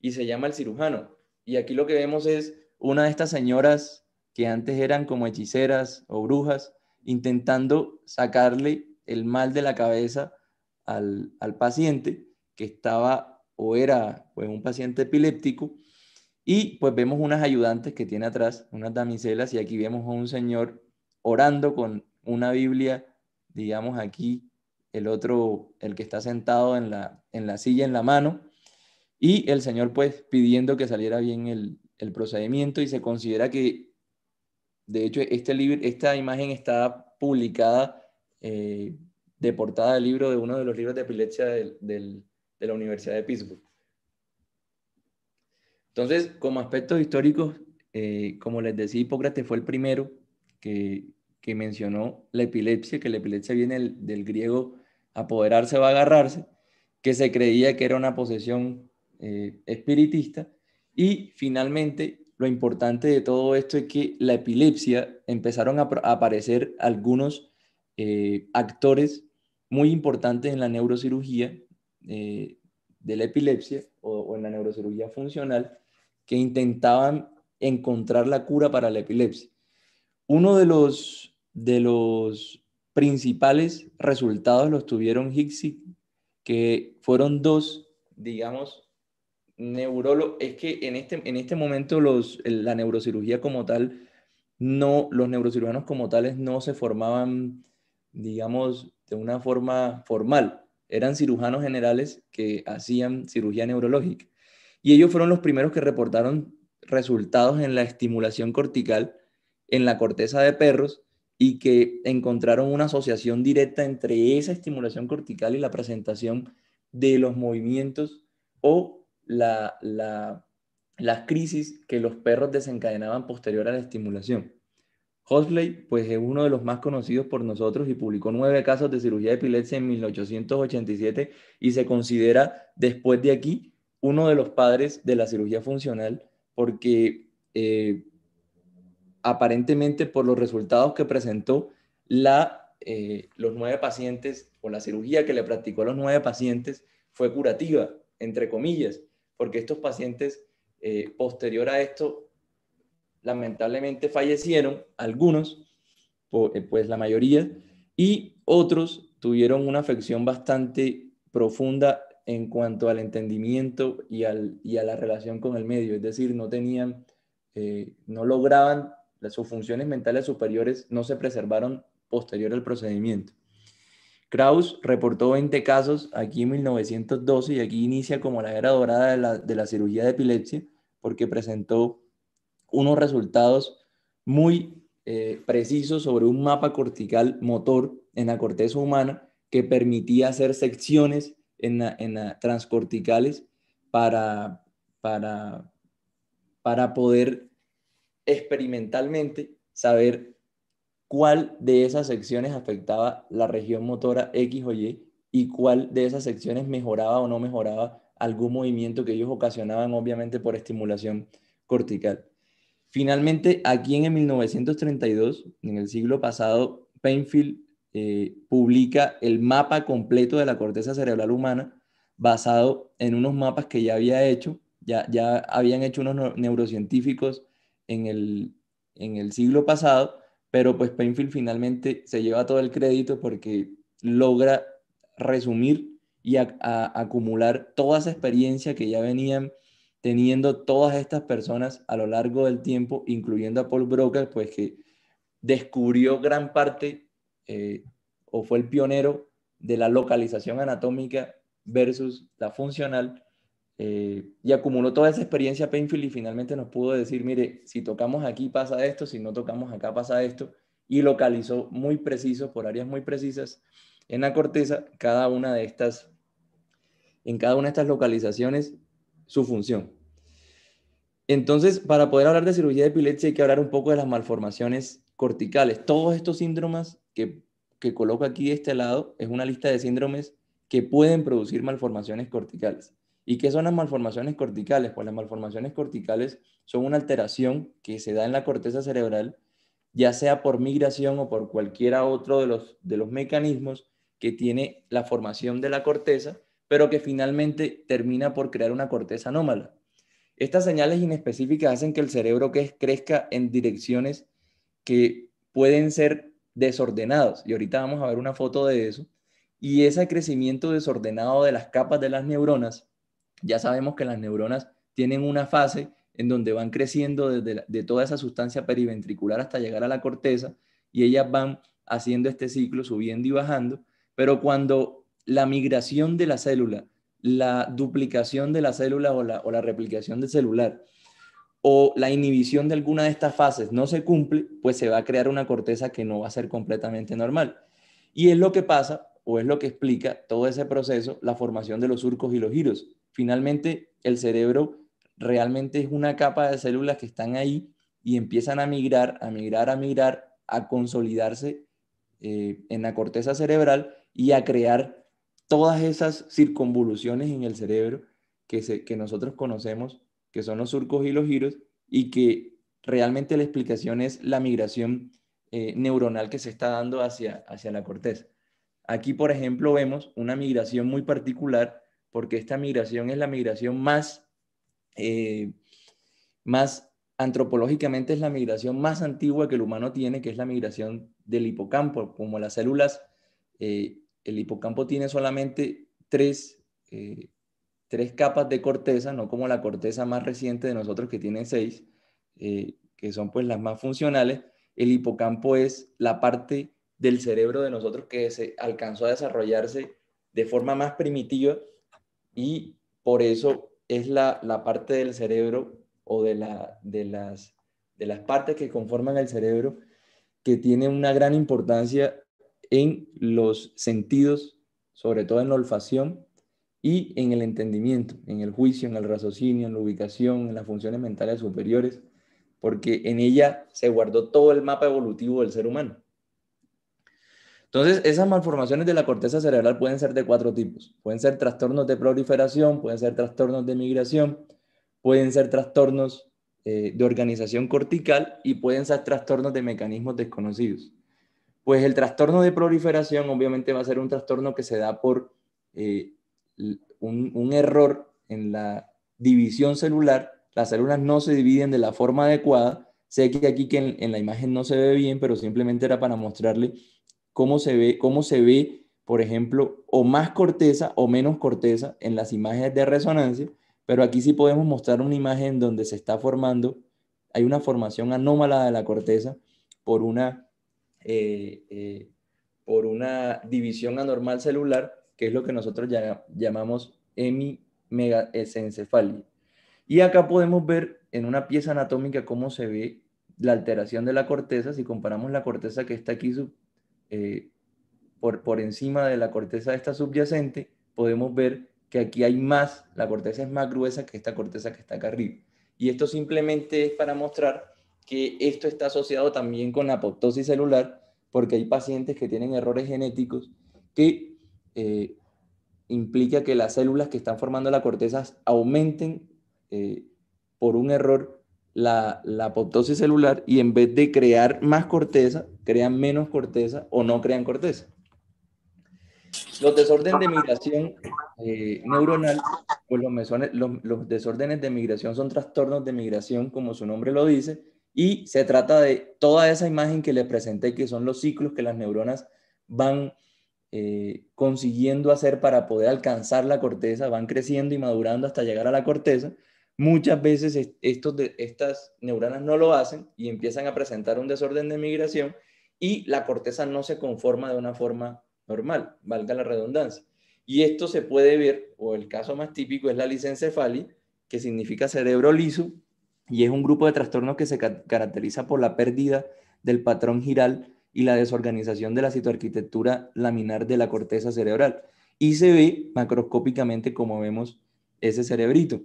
y se llama El Cirujano. Y aquí lo que vemos es una de estas señoras que antes eran como hechiceras o brujas, intentando sacarle el mal de la cabeza al, paciente que estaba o era pues, un paciente epiléptico. Y pues vemos unas ayudantes que tiene atrás, unas damiselas, y aquí vemos a un señor orando con una Biblia, digamos aquí, el otro, el que está sentado en la, en la silla, en la mano, y el Señor pues pidiendo que saliera bien el, el procedimiento y se considera que, de hecho, este libro, esta imagen está publicada eh, de portada del libro de uno de los libros de epilepsia del, de la Universidad de Pittsburgh. Entonces, como aspectos históricos, eh, como les decía, Hipócrates fue el primero que, que mencionó la epilepsia, que la epilepsia viene del, griego apoderarse o agarrarse, que se creía que era una posesión eh, espiritista. Y finalmente, lo importante de todo esto es que la epilepsia empezaron a, aparecer algunos eh, actores muy importantes en la neurocirugía eh, de la epilepsia o en la neurocirugía funcional que intentaban encontrar la cura para la epilepsia. Uno de los de los principales resultados los tuvieron Higgs que fueron dos, digamos, neurólogos. Es que en este, este momento los, la neurocirugía como tal, no, los neurocirujanos como tales no se formaban, digamos, de una forma formal. Eran cirujanos generales que hacían cirugía neurológica. Y ellos fueron los primeros que reportaron resultados en la estimulación cortical en la corteza de perros y que encontraron una asociación directa entre esa estimulación cortical y la presentación de los movimientos o la, las crisis que los perros desencadenaban posterior a la estimulación. Hosley, pues es uno de los más conocidos por nosotros y publicó nueve casos de cirugía de epilepsia en 1887 y se considera después de aquí uno de los padres de la cirugía funcional porque eh, aparentemente por los resultados que presentó la, eh, los nueve pacientes o la cirugía que le practicó a los nueve pacientes fue curativa, entre comillas, porque estos pacientes eh, posterior a esto lamentablemente fallecieron, algunos, eh, pues la mayoría, y otros tuvieron una afección bastante profunda en cuanto al entendimiento y, al, y a la relación con el medio, es decir, no tenían, no lograban sus funciones mentales superiores no se preservaron posterior al procedimiento. Krauss reportó 20 casos aquí en 1912 y aquí inicia como la era dorada de la, cirugía de epilepsia porque presentó unos resultados muy eh, precisos sobre un mapa cortical motor en la corteza humana que permitía hacer secciones en, en transcorticales para, para, para poder experimentalmente saber cuál de esas secciones afectaba la región motora X o Y y cuál de esas secciones mejoraba o no mejoraba algún movimiento que ellos ocasionaban, obviamente por estimulación cortical. Finalmente, aquí en 1932, en el siglo pasado, Painfield eh, publica el mapa completo de la corteza cerebral humana basado en unos mapas que ya había hecho, ya, ya habían hecho unos neurocientíficos en el, siglo pasado, pero pues Painfield finalmente se lleva todo el crédito porque logra resumir y acumular toda esa experiencia que ya venían teniendo todas estas personas a lo largo del tiempo, incluyendo a Paul Broca, pues que descubrió gran parte eh, o fue el pionero de la localización anatómica versus la funcional eh, y acumuló toda esa experiencia Painful y finalmente nos pudo decir, mire, si tocamos aquí pasa esto, si no tocamos acá pasa esto, y localizó muy preciso, por áreas muy precisas, en la corteza, cada una de estas, en cada una de estas localizaciones, su función. Entonces, para poder hablar de cirugía de epilepsia hay que hablar un poco de las malformaciones corticales. Todos estos síndromes que, que coloco aquí de este lado es una lista de síndromes que pueden producir malformaciones corticales. ¿Y qué son las malformaciones corticales? Pues las malformaciones corticales son una alteración que se da en la corteza cerebral, ya sea por migración o por cualquiera otro de los, mecanismos que tiene la formación de la corteza, pero que finalmente termina por crear una corteza anómala. Estas señales inespecíficas hacen que el cerebro crezca en direcciones que pueden ser desordenadas. Y ahorita vamos a ver una foto de eso. Y ese crecimiento desordenado de las capas de las neuronas ya sabemos que las neuronas tienen una fase en donde van creciendo desde de toda esa sustancia periventricular hasta llegar a la corteza y ellas van haciendo este ciclo, subiendo y bajando, pero cuando la migración de la célula, la duplicación de la célula o la, o la replicación del celular, o la inhibición de alguna de estas fases no se cumple, pues se va a crear una corteza que no va a ser completamente normal. Y es lo que pasa, o es lo que explica todo ese proceso, la formación de los surcos y los giros finalmente el cerebro realmente es una capa de células que están ahí y empiezan a migrar, a migrar, a migrar, a consolidarse eh, en la corteza cerebral y a crear todas esas circunvoluciones en el cerebro que, nosotros conocemos, que son los surcos y los giros, y que realmente la explicación es la migración eh, neuronal que se está dando hacia, hacia la corteza. Aquí, por ejemplo, vemos una migración muy particular porque esta migración es la migración más, eh, más antropológicamente es la migración más antigua que el humano tiene, que es la migración del hipocampo, como las células, eh, el hipocampo tiene solamente tres, eh, tres, capas de corteza, no como la corteza más reciente de nosotros que tiene seis, que son pues las más funcionales, el hipocampo es la parte del cerebro de nosotros que se alcanzó a desarrollarse de forma más primitiva y por eso es la, parte del cerebro o de, la, de, las, de las partes que conforman el cerebro que tiene una gran importancia en los sentidos, sobre todo en la olfacción y en el entendimiento, en el juicio, en el raciocinio, en la ubicación, en las funciones mentales superiores, porque en ella se guardó todo el mapa evolutivo del ser humano. Entonces, esas malformaciones de la corteza cerebral pueden ser de cuatro tipos. Pueden ser trastornos de proliferación, pueden ser trastornos de migración, pueden ser trastornos eh, de organización cortical y pueden ser trastornos de mecanismos desconocidos. Pues el trastorno de proliferación obviamente va a ser un trastorno que se da por eh, un, error en la división celular. Las células no se dividen de la forma adecuada. Sé que aquí en la imagen no se ve bien, pero simplemente era para mostrarle cómo se ve, cómo se ve, por ejemplo, o más corteza o menos corteza en las imágenes de resonancia, pero aquí sí podemos mostrar una imagen donde se está formando, hay una formación anómala de la corteza por una, eh, eh, por una división anormal celular, que es lo que nosotros ya, llamamos hemimegaesencefalia. Y acá podemos ver en una pieza anatómica cómo se ve la alteración de la corteza, si comparamos la corteza que está aquí eh, por, por encima de la corteza esta subyacente, podemos ver que aquí hay más, la corteza es más gruesa que esta corteza que está acá arriba. Y esto simplemente es para mostrar que esto está asociado también con apoptosis celular, porque hay pacientes que tienen errores genéticos que eh, implica que las células que están formando la corteza aumenten eh, por un error la, apoptosis celular y en vez de crear más corteza, crean menos corteza o no crean corteza. Los desórdenes de migración eh, neuronal, pues los, desórdenes de migración son trastornos de migración, como su nombre lo dice, y se trata de toda esa imagen que les presenté, que son los ciclos que las neuronas van eh, consiguiendo hacer para poder alcanzar la corteza, van creciendo y madurando hasta llegar a la corteza, Muchas veces estas neuronas no lo hacen y empiezan a presentar un desorden de migración y la corteza no se conforma de una forma normal, valga la redundancia. Y esto se puede ver, o el caso más típico es la licencefalia, que significa cerebro liso, y es un grupo de trastornos que se caracteriza por la pérdida del patrón giral y la desorganización de la citoarquitectura laminar de la corteza cerebral. Y se ve macroscópicamente como vemos ese cerebrito.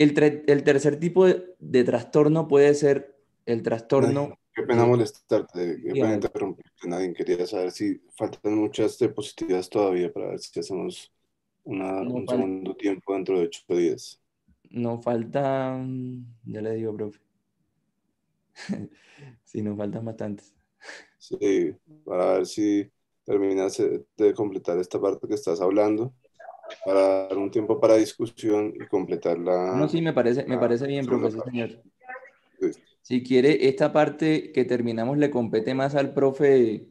El, el tercer tipo de, trastorno puede ser el trastorno... qué pena molestarte, qué pena interrumpirte, nadie quería saber si faltan muchas diapositivas todavía para ver si hacemos una, un segundo tiempo dentro de ocho días. No falta, ya le digo, profe. [laughs] sí, nos faltan bastantes. Sí, para ver si terminas de completar esta parte que estás hablando para dar un tiempo para discusión y completar la... No, sí, me parece, me parece bien, profesor, señor. Si quiere, esta parte que terminamos le compete más al profe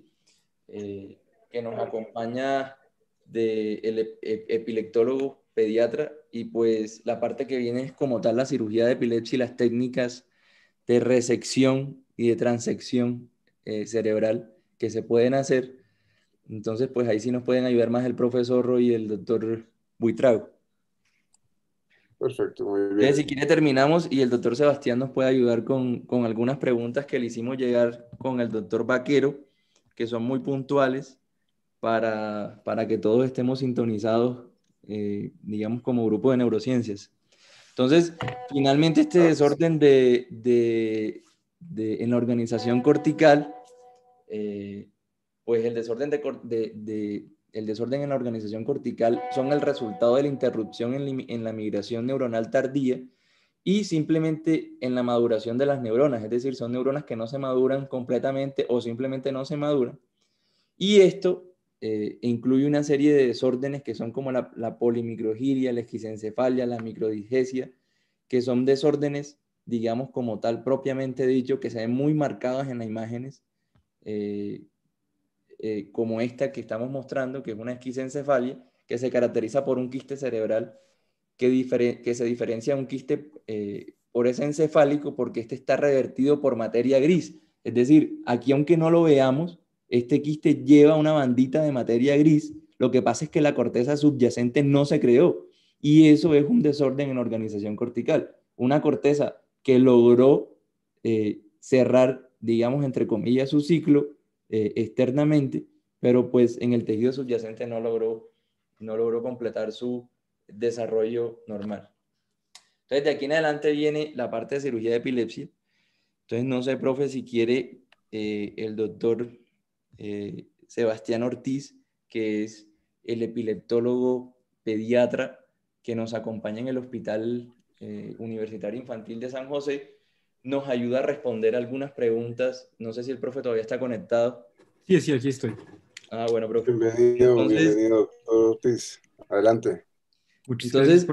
eh, que nos acompaña del epileptólogo pediatra y pues la parte que viene es como tal la cirugía de epilepsia y las técnicas de resección y de transección eh, cerebral que se pueden hacer entonces, pues ahí sí nos pueden ayudar más el profesor y el doctor Buitrago. Perfecto, muy bien. si quiere terminamos y el doctor Sebastián nos puede ayudar con, algunas preguntas que le hicimos llegar con el doctor Vaquero, que son muy puntuales para, que todos estemos sintonizados, eh, digamos, como grupo de neurociencias. Entonces, finalmente este desorden de, en la organización cortical eh, pues el desorden, de, el desorden en la organización cortical son el resultado de la interrupción en, la migración neuronal tardía y simplemente en la maduración de las neuronas, es decir, son neuronas que no se maduran completamente o simplemente no se maduran. Y esto eh, incluye una serie de desórdenes que son como la, la polimicrogiria, la esquizencefalia, la microdigesia, que son desórdenes, digamos, como tal propiamente dicho, que se ven muy marcadas en las imágenes, eh, eh, como esta que estamos mostrando, que es una esquizencefalia, que se caracteriza por un quiste cerebral que, se diferencia de un quiste eh, por ese encefálico porque este está revertido por materia gris. Es decir, aquí aunque no lo veamos, este quiste lleva una bandita de materia gris. Lo que pasa es que la corteza subyacente no se creó y eso es un desorden en organización cortical. Una corteza que logró eh, cerrar, digamos, entre comillas, su ciclo eh, externamente, pero pues en el tejido subyacente no logró, no logró completar su desarrollo normal. Entonces, de aquí en adelante viene la parte de cirugía de epilepsia. Entonces, no sé, profe, si quiere eh, el doctor eh, Sebastián Ortiz, que es el epileptólogo pediatra que nos acompaña en el Hospital Universitario Infantil de San José, nos ayuda a responder algunas preguntas. No sé si el profe todavía está conectado. Sí, sí, aquí estoy. Ah, bueno, profe. Bienvenido, bienvenido, Ortiz. Adelante. Muchísimas Entonces,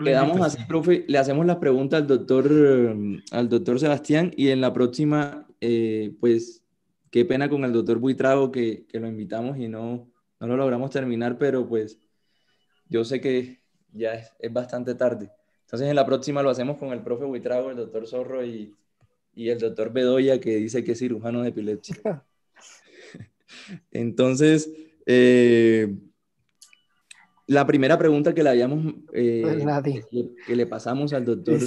profe. Le hacemos la pregunta al doctor, eh, al doctor Sebastián y en la próxima, eh, pues, qué pena con el doctor Buitrago que, que, lo invitamos y no, no lo logramos terminar, pero pues yo sé que ya es, es bastante tarde. Entonces, en la próxima lo hacemos con el profe Buitrago, el doctor Zorro y, y el doctor Bedoya que dice que es cirujano de epilepsia. [laughs] Entonces, eh, la primera pregunta que le habíamos, eh, pues, que, le pasamos al doctor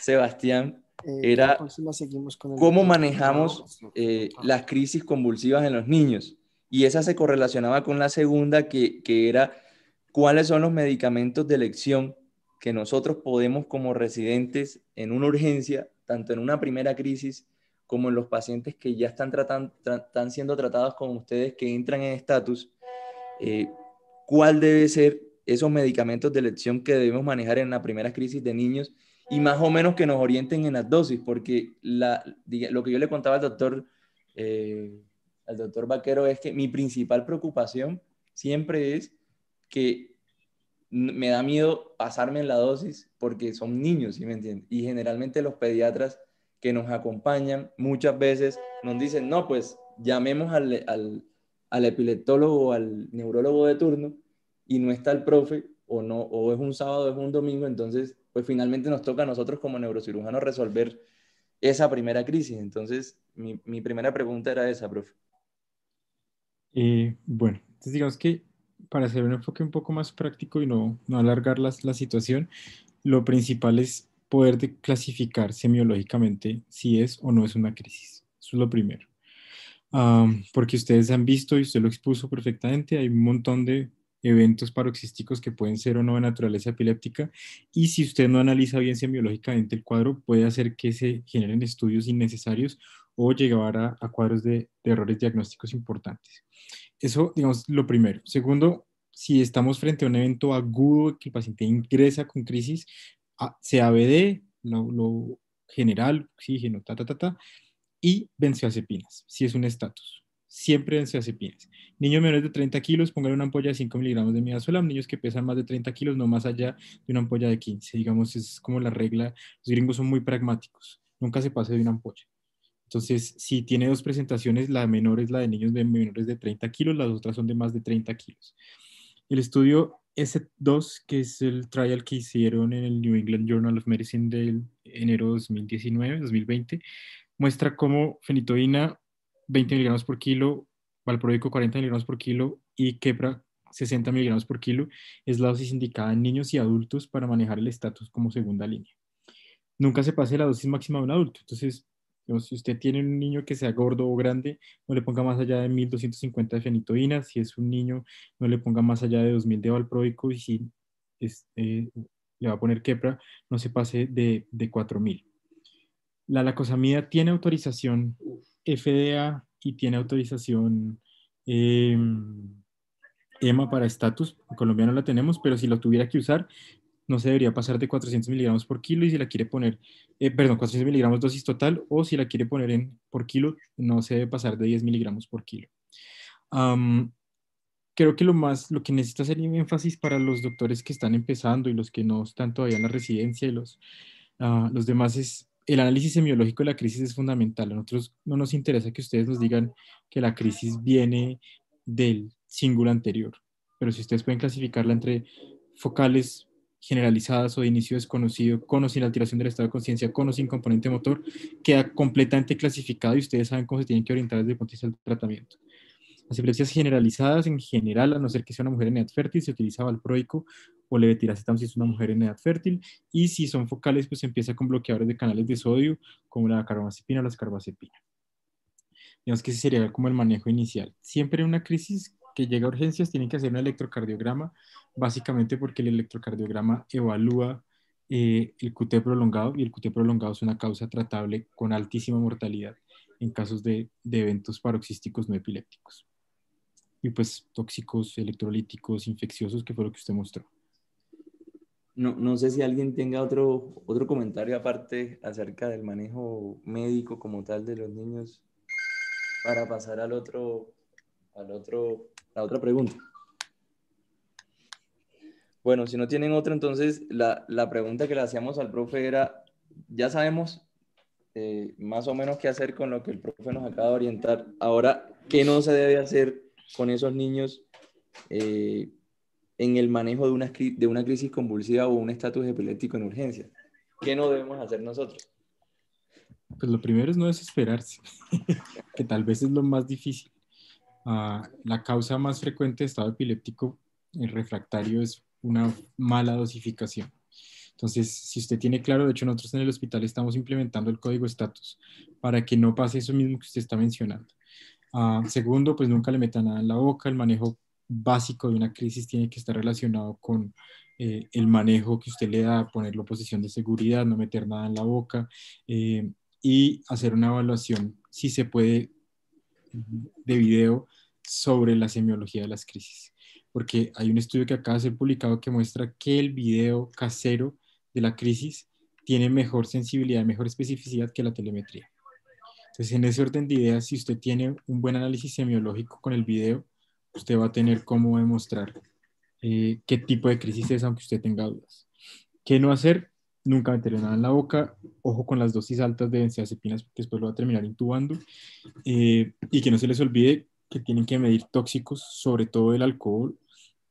Sebastián eh, era cómo manejamos las crisis convulsivas en los niños. Y esa se correlacionaba con la segunda, que, que era cuáles son los medicamentos de elección que nosotros podemos como residentes en una urgencia tanto en una primera crisis como en los pacientes que ya están, siendo tratados como ustedes, que entran en estatus, eh, cuál debe ser esos medicamentos de elección que debemos manejar en la primera crisis de niños y más o menos que nos orienten en las dosis, porque lo que yo le contaba al doctor, eh, al doctor Vaquero es que mi principal preocupación siempre es que me da miedo pasarme en la dosis porque son niños, ¿sí me entiendes? Y generalmente los pediatras que nos acompañan muchas veces nos dicen, no, pues llamemos al, al, al epileptólogo o al neurólogo de turno y no está el profe o no, o es un sábado, es un domingo, entonces pues finalmente nos toca a nosotros como neurocirujanos resolver esa primera crisis. Entonces, mi, primera pregunta era esa, profe. y eh, bueno, entonces digamos que para hacer un enfoque un poco más práctico y no, no alargar la la situación, lo principal es poder clasificar semiológicamente si es o no es una crisis. Eso es lo primero. Ah, porque ustedes han visto y usted lo expuso perfectamente, hay un montón de eventos paroxísticos que pueden ser o no de naturaleza epiléptica y si usted no analiza bien semiológicamente el cuadro puede hacer que se generen estudios innecesarios o llegar a, cuadros de errores diagnósticos importantes. Eso, digamos, lo primero. Segundo, si estamos frente a un evento agudo que el paciente ingresa con crisis, ah, se lo, lo general, oxígeno, ta, ta, ta, ta, y benzodiazepinas, si es un estatus. Siempre benzodiazepinas. Niños menores de 30 kilos, pongan una ampolla de 5 miligramos de midazolam. Niños que pesan más de 30 kilos, no más allá de una ampolla de 15. Digamos, es como la regla. Los gringos son muy pragmáticos. Nunca se pase de una ampolla. Entonces, si tiene dos presentaciones, la menor es la de niños de menores de 30 kilos, las otras son de más de 30 kilos. El estudio S2, que es el trial que hicieron en el New England Journal of Medicine del enero 2019, 2020, muestra cómo fenitoína 20 miligramos por kilo, valproico 40 miligramos por kilo y quebra 60 miligramos por kilo es la dosis indicada en niños y adultos para manejar el estatus como segunda línea. Nunca se pase la dosis máxima de un adulto. Entonces, si usted tiene un niño que sea gordo o grande, no le ponga más allá de 1250 de fenitoína. Si es un niño, no le ponga más allá de 2000 de valproico. Y si eh, le va a poner quepra, no se pase de, 4000. La lacosamida tiene autorización FDA y tiene autorización EMA e para estatus. En Colombia no la tenemos, pero si lo tuviera que usar, no se debería pasar de 400 miligramos por kilo y si la quiere poner, eh, perdón, 400 miligramos dosis total o si la quiere poner por kilo, no se debe pasar de 10 miligramos por kilo. creo que lo más, lo que necesita hacer énfasis para los doctores que están empezando y los que no están todavía en la residencia y los, ah, los demás es el análisis semiológico de la crisis es fundamental. A nosotros no nos interesa que ustedes nos digan que la crisis viene del símbolo anterior, pero si ustedes pueden clasificarla entre focales generalizadas o de inicio desconocido, con o sin alteración del estado de conciencia, con o sin componente motor, queda completamente clasificado y ustedes saben cómo se tienen que orientar desde el punto de vista del tratamiento. Las epilepsias generalizadas, en general, a no ser que sea una mujer en edad fértil, se utiliza valproico o levetiracetam si es una mujer en edad fértil. Y si son focales, pues empieza con bloqueadores de canales de sodio, como la carbamazepina o la escarbazepina. Digamos que ese sería como el manejo inicial. Siempre en una crisis que llega a urgencias, tienen que hacer un electrocardiograma básicamente porque el electrocardiograma evalúa eh, el QT prolongado y el QT prolongado es una causa tratable con altísima mortalidad en casos de, de eventos paroxísticos no epilépticos. Y pues tóxicos, electrolíticos, infecciosos, que fue lo que usted mostró. No, no, sé si alguien tenga otro, otro comentario aparte acerca del manejo médico como tal de los niños para pasar al otro, al otro, la otra pregunta. Bueno, si no tienen otro, entonces la, pregunta que le hacíamos al profe era, ya sabemos eh, más o menos qué hacer con lo que el profe nos acaba de orientar. Ahora, ¿qué no se debe hacer con esos niños eh, en el manejo de una, crisis convulsiva o un estatus epiléptico en urgencia? ¿Qué no debemos hacer nosotros? Pues lo primero es no desesperarse, [laughs] que tal vez es lo más difícil. Ah, la causa más frecuente de estado epiléptico en refractario es una mala dosificación. Entonces, si usted tiene claro, de hecho nosotros en el hospital estamos implementando el código estatus para que no pase eso mismo que usted está mencionando. Ah, segundo, pues nunca le meta nada en la boca. El manejo básico de una crisis tiene que estar relacionado con eh, el manejo que usted le da, ponerlo en posición de seguridad, no meter nada en la boca eh, y hacer una evaluación, si se puede, de video sobre la semiología de las crisis porque hay un estudio que acaba de ser publicado que muestra que el video casero de la crisis tiene mejor sensibilidad, mejor especificidad que la telemetría. Entonces, en ese orden de ideas, si usted tiene un buen análisis semiológico con el video, usted va a tener cómo demostrar eh, qué tipo de crisis es, aunque usted tenga dudas. ¿Qué no hacer? Nunca meterle nada en la boca. Ojo con las dosis altas de benzodiazepinas, porque después lo va a terminar intubando. Eh, y que no se les olvide que tienen que medir tóxicos, sobre todo el alcohol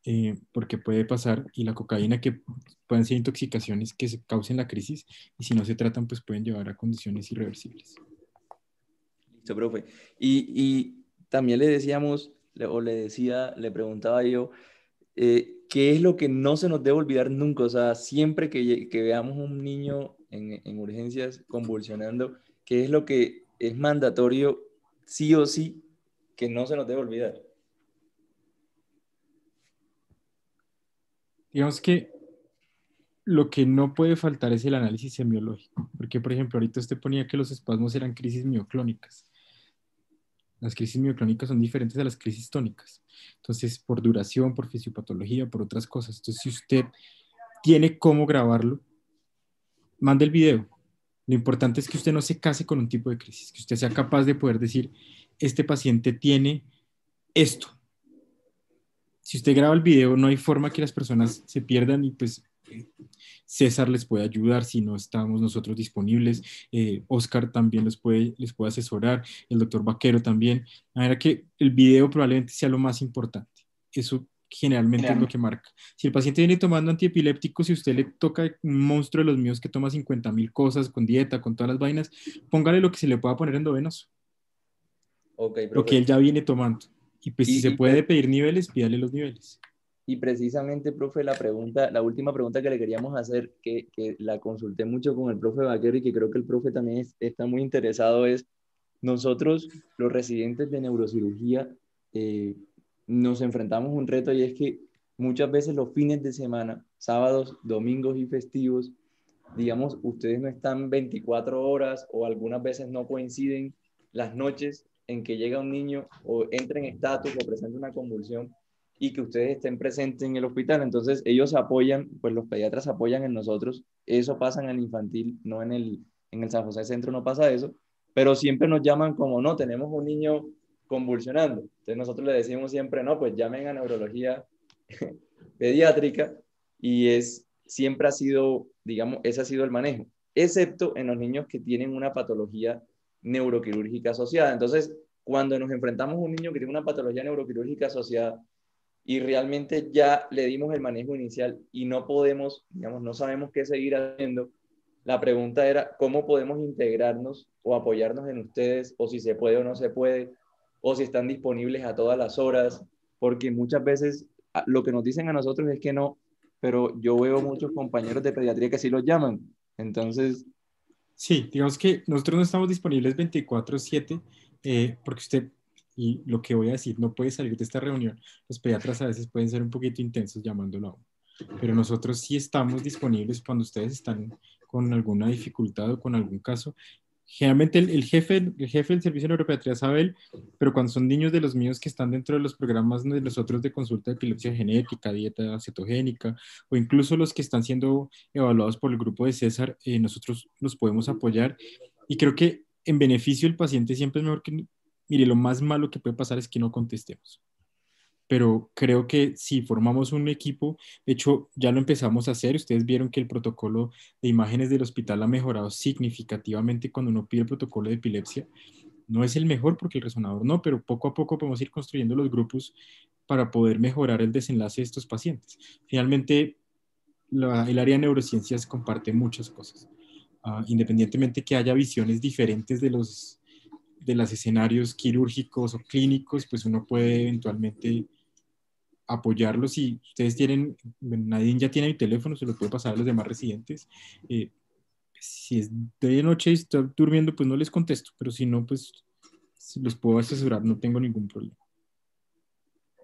eh, porque puede pasar, y la cocaína, que pueden ser intoxicaciones que se causen la crisis, y si no se tratan, pues pueden llevar a condiciones irreversibles. Listo, profe. Y, también le decíamos, o le decía, le preguntaba yo, eh, ¿qué es lo que no se nos debe olvidar nunca? O sea, siempre que, veamos un niño en urgencias convulsionando, ¿qué es lo que es mandatorio sí o sí que no se nos debe olvidar? digamos que lo que no puede faltar es el análisis semiológico, porque por ejemplo ahorita usted ponía que los espasmos eran crisis mioclónicas. Las crisis mioclónicas son diferentes a las crisis tónicas. Entonces, por duración, por fisiopatología, por otras cosas. Entonces, si usted tiene cómo grabarlo, mande el video. Lo importante es que usted no se case con un tipo de crisis, que usted sea capaz de poder decir, este paciente tiene esto, si usted graba el video, no hay forma que las personas se pierdan y pues César les puede ayudar si no estamos nosotros disponibles, eh, Oscar también puede, les puede asesorar, el doctor Vaquero también. De manera que el video probablemente sea lo más importante. Eso generalmente es lo que marca. Si el paciente viene tomando antiepilépticos si usted le toca un monstruo de los míos que toma 50 mil cosas con dieta, con todas las vainas, póngale lo que se le pueda poner endovenoso. Okay, lo que él ya viene tomando. Y pues si se puede pedir niveles, pídale los niveles. Y precisamente, profe, la pregunta, la última pregunta que le queríamos hacer, que, la consulté mucho con el profe Baquer y que creo que el profe también está muy interesado, es nosotros, los residentes de neurocirugía, eh, nos enfrentamos a un reto y es que muchas veces los fines de semana, sábados, domingos y festivos, digamos, ustedes no están 24 horas o algunas veces no coinciden las noches en que llega un niño o entra en estatus o presenta una convulsión y que ustedes estén presentes en el hospital. Entonces ellos apoyan, pues los pediatras apoyan en nosotros. Eso pasa en el infantil, no en el, en el San José Centro no pasa eso, pero siempre nos llaman como, no, tenemos un niño convulsionando. Entonces nosotros le decimos siempre, no, pues llamen a neurología [laughs] pediátrica y es, siempre ha sido, digamos, ese ha sido el manejo, excepto en los niños que tienen una patología neuroquirúrgica asociada. Entonces, cuando nos enfrentamos a un niño que tiene una patología neuroquirúrgica asociada y realmente ya le dimos el manejo inicial y no podemos, digamos, no sabemos qué seguir haciendo, la pregunta era cómo podemos integrarnos o apoyarnos en ustedes, o si se puede o no se puede, o si están disponibles a todas las horas, porque muchas veces ah, lo que nos dicen a nosotros es que no, pero yo veo muchos compañeros de pediatría que sí los llaman. Entonces, Sí, digamos que nosotros no estamos disponibles 24/7 eh, porque usted, y lo que voy a decir, no puede salir de esta reunión. Los pediatras a veces pueden ser un poquito intensos llamándolo a uno, pero nosotros sí estamos disponibles cuando ustedes están con alguna dificultad o con algún caso generalmente el, jefe, el jefe del Servicio de Neuropediatría sabe él, pero cuando son niños de los míos que están dentro de los programas de nosotros de consulta de epilepsia genética, dieta cetogénica, o incluso los que están siendo evaluados por el grupo de César, eh, nosotros los podemos apoyar. Y creo que en beneficio del paciente siempre es mejor que, mire, lo más malo que puede pasar es que no contestemos pero creo que si formamos un equipo, de hecho ya lo empezamos a hacer, ustedes vieron que el protocolo de imágenes del hospital ha mejorado significativamente cuando uno pide el protocolo de epilepsia. No es el mejor porque el resonador no, pero poco a poco podemos ir construyendo los grupos para poder mejorar el desenlace de estos pacientes. Finalmente, el área de neurociencias comparte muchas cosas. Ah, independientemente que haya visiones diferentes de los de los escenarios quirúrgicos o clínicos, pues uno puede eventualmente apoyarlos. Si ustedes tienen, nadie ya tiene mi teléfono, se lo puede pasar a los demás residentes. Eh, si es de noche y estoy durmiendo, pues no les contesto, pero si no, pues los puedo asesorar, no tengo ningún problema.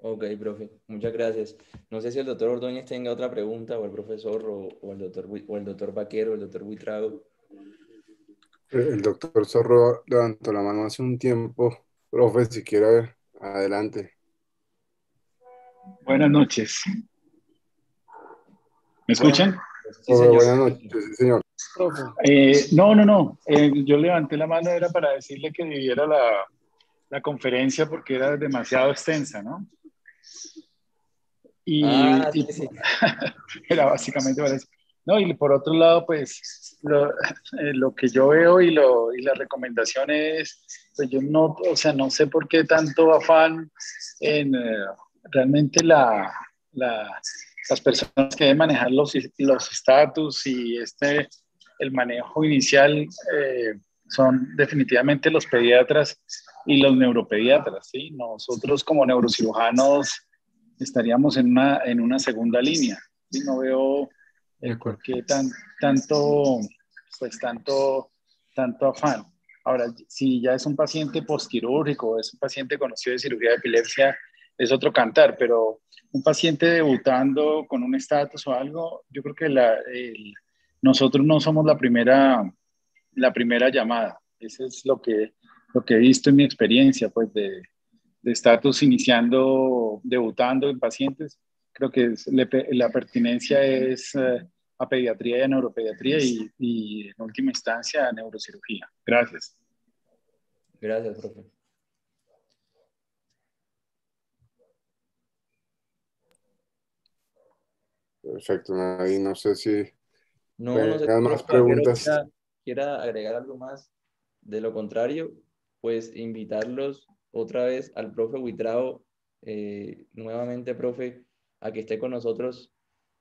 Ok, profe, muchas gracias. No sé si el doctor Ordóñez tenga otra pregunta, o el profesor, o, el, doctor, o el doctor Vaquero, o el doctor Buitrago. El doctor Zorro levantó la mano hace un tiempo. Profe, si quiere, adelante. Buenas noches. ¿Me escuchan? Buenas noches, sí, señor. Eh, no, no, no. Eh, yo levanté la mano, era para decirle que viviera la, la conferencia porque era demasiado extensa, ¿no? Y, ah, sí, [laughs] era básicamente No, y por otro lado, pues lo, [laughs] eh, lo, que yo veo y, lo, y la recomendación es, pues yo no, o sea, no sé por qué tanto afán en eh, realmente la, las personas que deben manejar los estatus y este, el manejo inicial eh, son definitivamente los pediatras y los neuropediatras, ¿sí? Nosotros como neurocirujanos estaríamos en una, en una segunda línea, y No veo por qué tan, tanto, pues tanto, tanto afán. Ahora, si ya es un paciente postquirúrgico, es un paciente conocido de cirugía de epilepsia, es otro cantar, pero un paciente debutando con un estatus o algo, yo creo que la, nosotros no somos la primera, la primera llamada. Eso es lo que, lo que he visto en mi experiencia, pues de estatus iniciando, debutando en pacientes creo que es, la pertinencia es eh, a pediatría y a neuropediatría y, en última instancia a neurocirugía. Gracias. Gracias, profe. Perfecto, Nadine. No sé si no, no más preguntas. Quiera, agregar algo más. De lo contrario, pues invitarlos otra vez al profe Huitrao. Eh, nuevamente, profe, a que esté con nosotros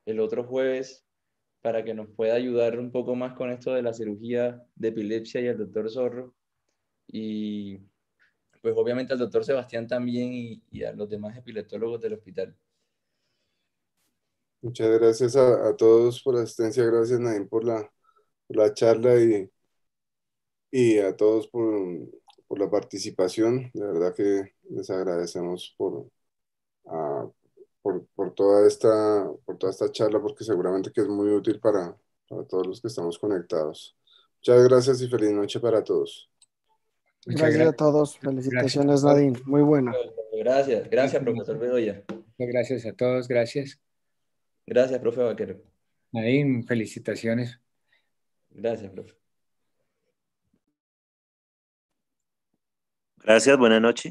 el otro jueves para que nos pueda ayudar un poco más con esto de la cirugía de epilepsia y el doctor Zorro. Y pues obviamente al doctor Sebastián también y, a los demás epileptólogos del hospital. Muchas gracias a, todos por la asistencia, gracias Nadine, por la, la charla y, y a todos por, por, la participación. De verdad que les agradecemos por, a, por, por, toda esta, por toda esta charla, porque seguramente que es muy útil para, todos los que estamos conectados. Muchas gracias y feliz noche para todos. gracias, a todos. Felicitaciones, Nadine. Muy buena. Gracias, gracias, profesor Bedoya. Gracias a todos, gracias. Gracias, profe Vaquero. Nadine, felicitaciones. Gracias, profe. Gracias, buena noche.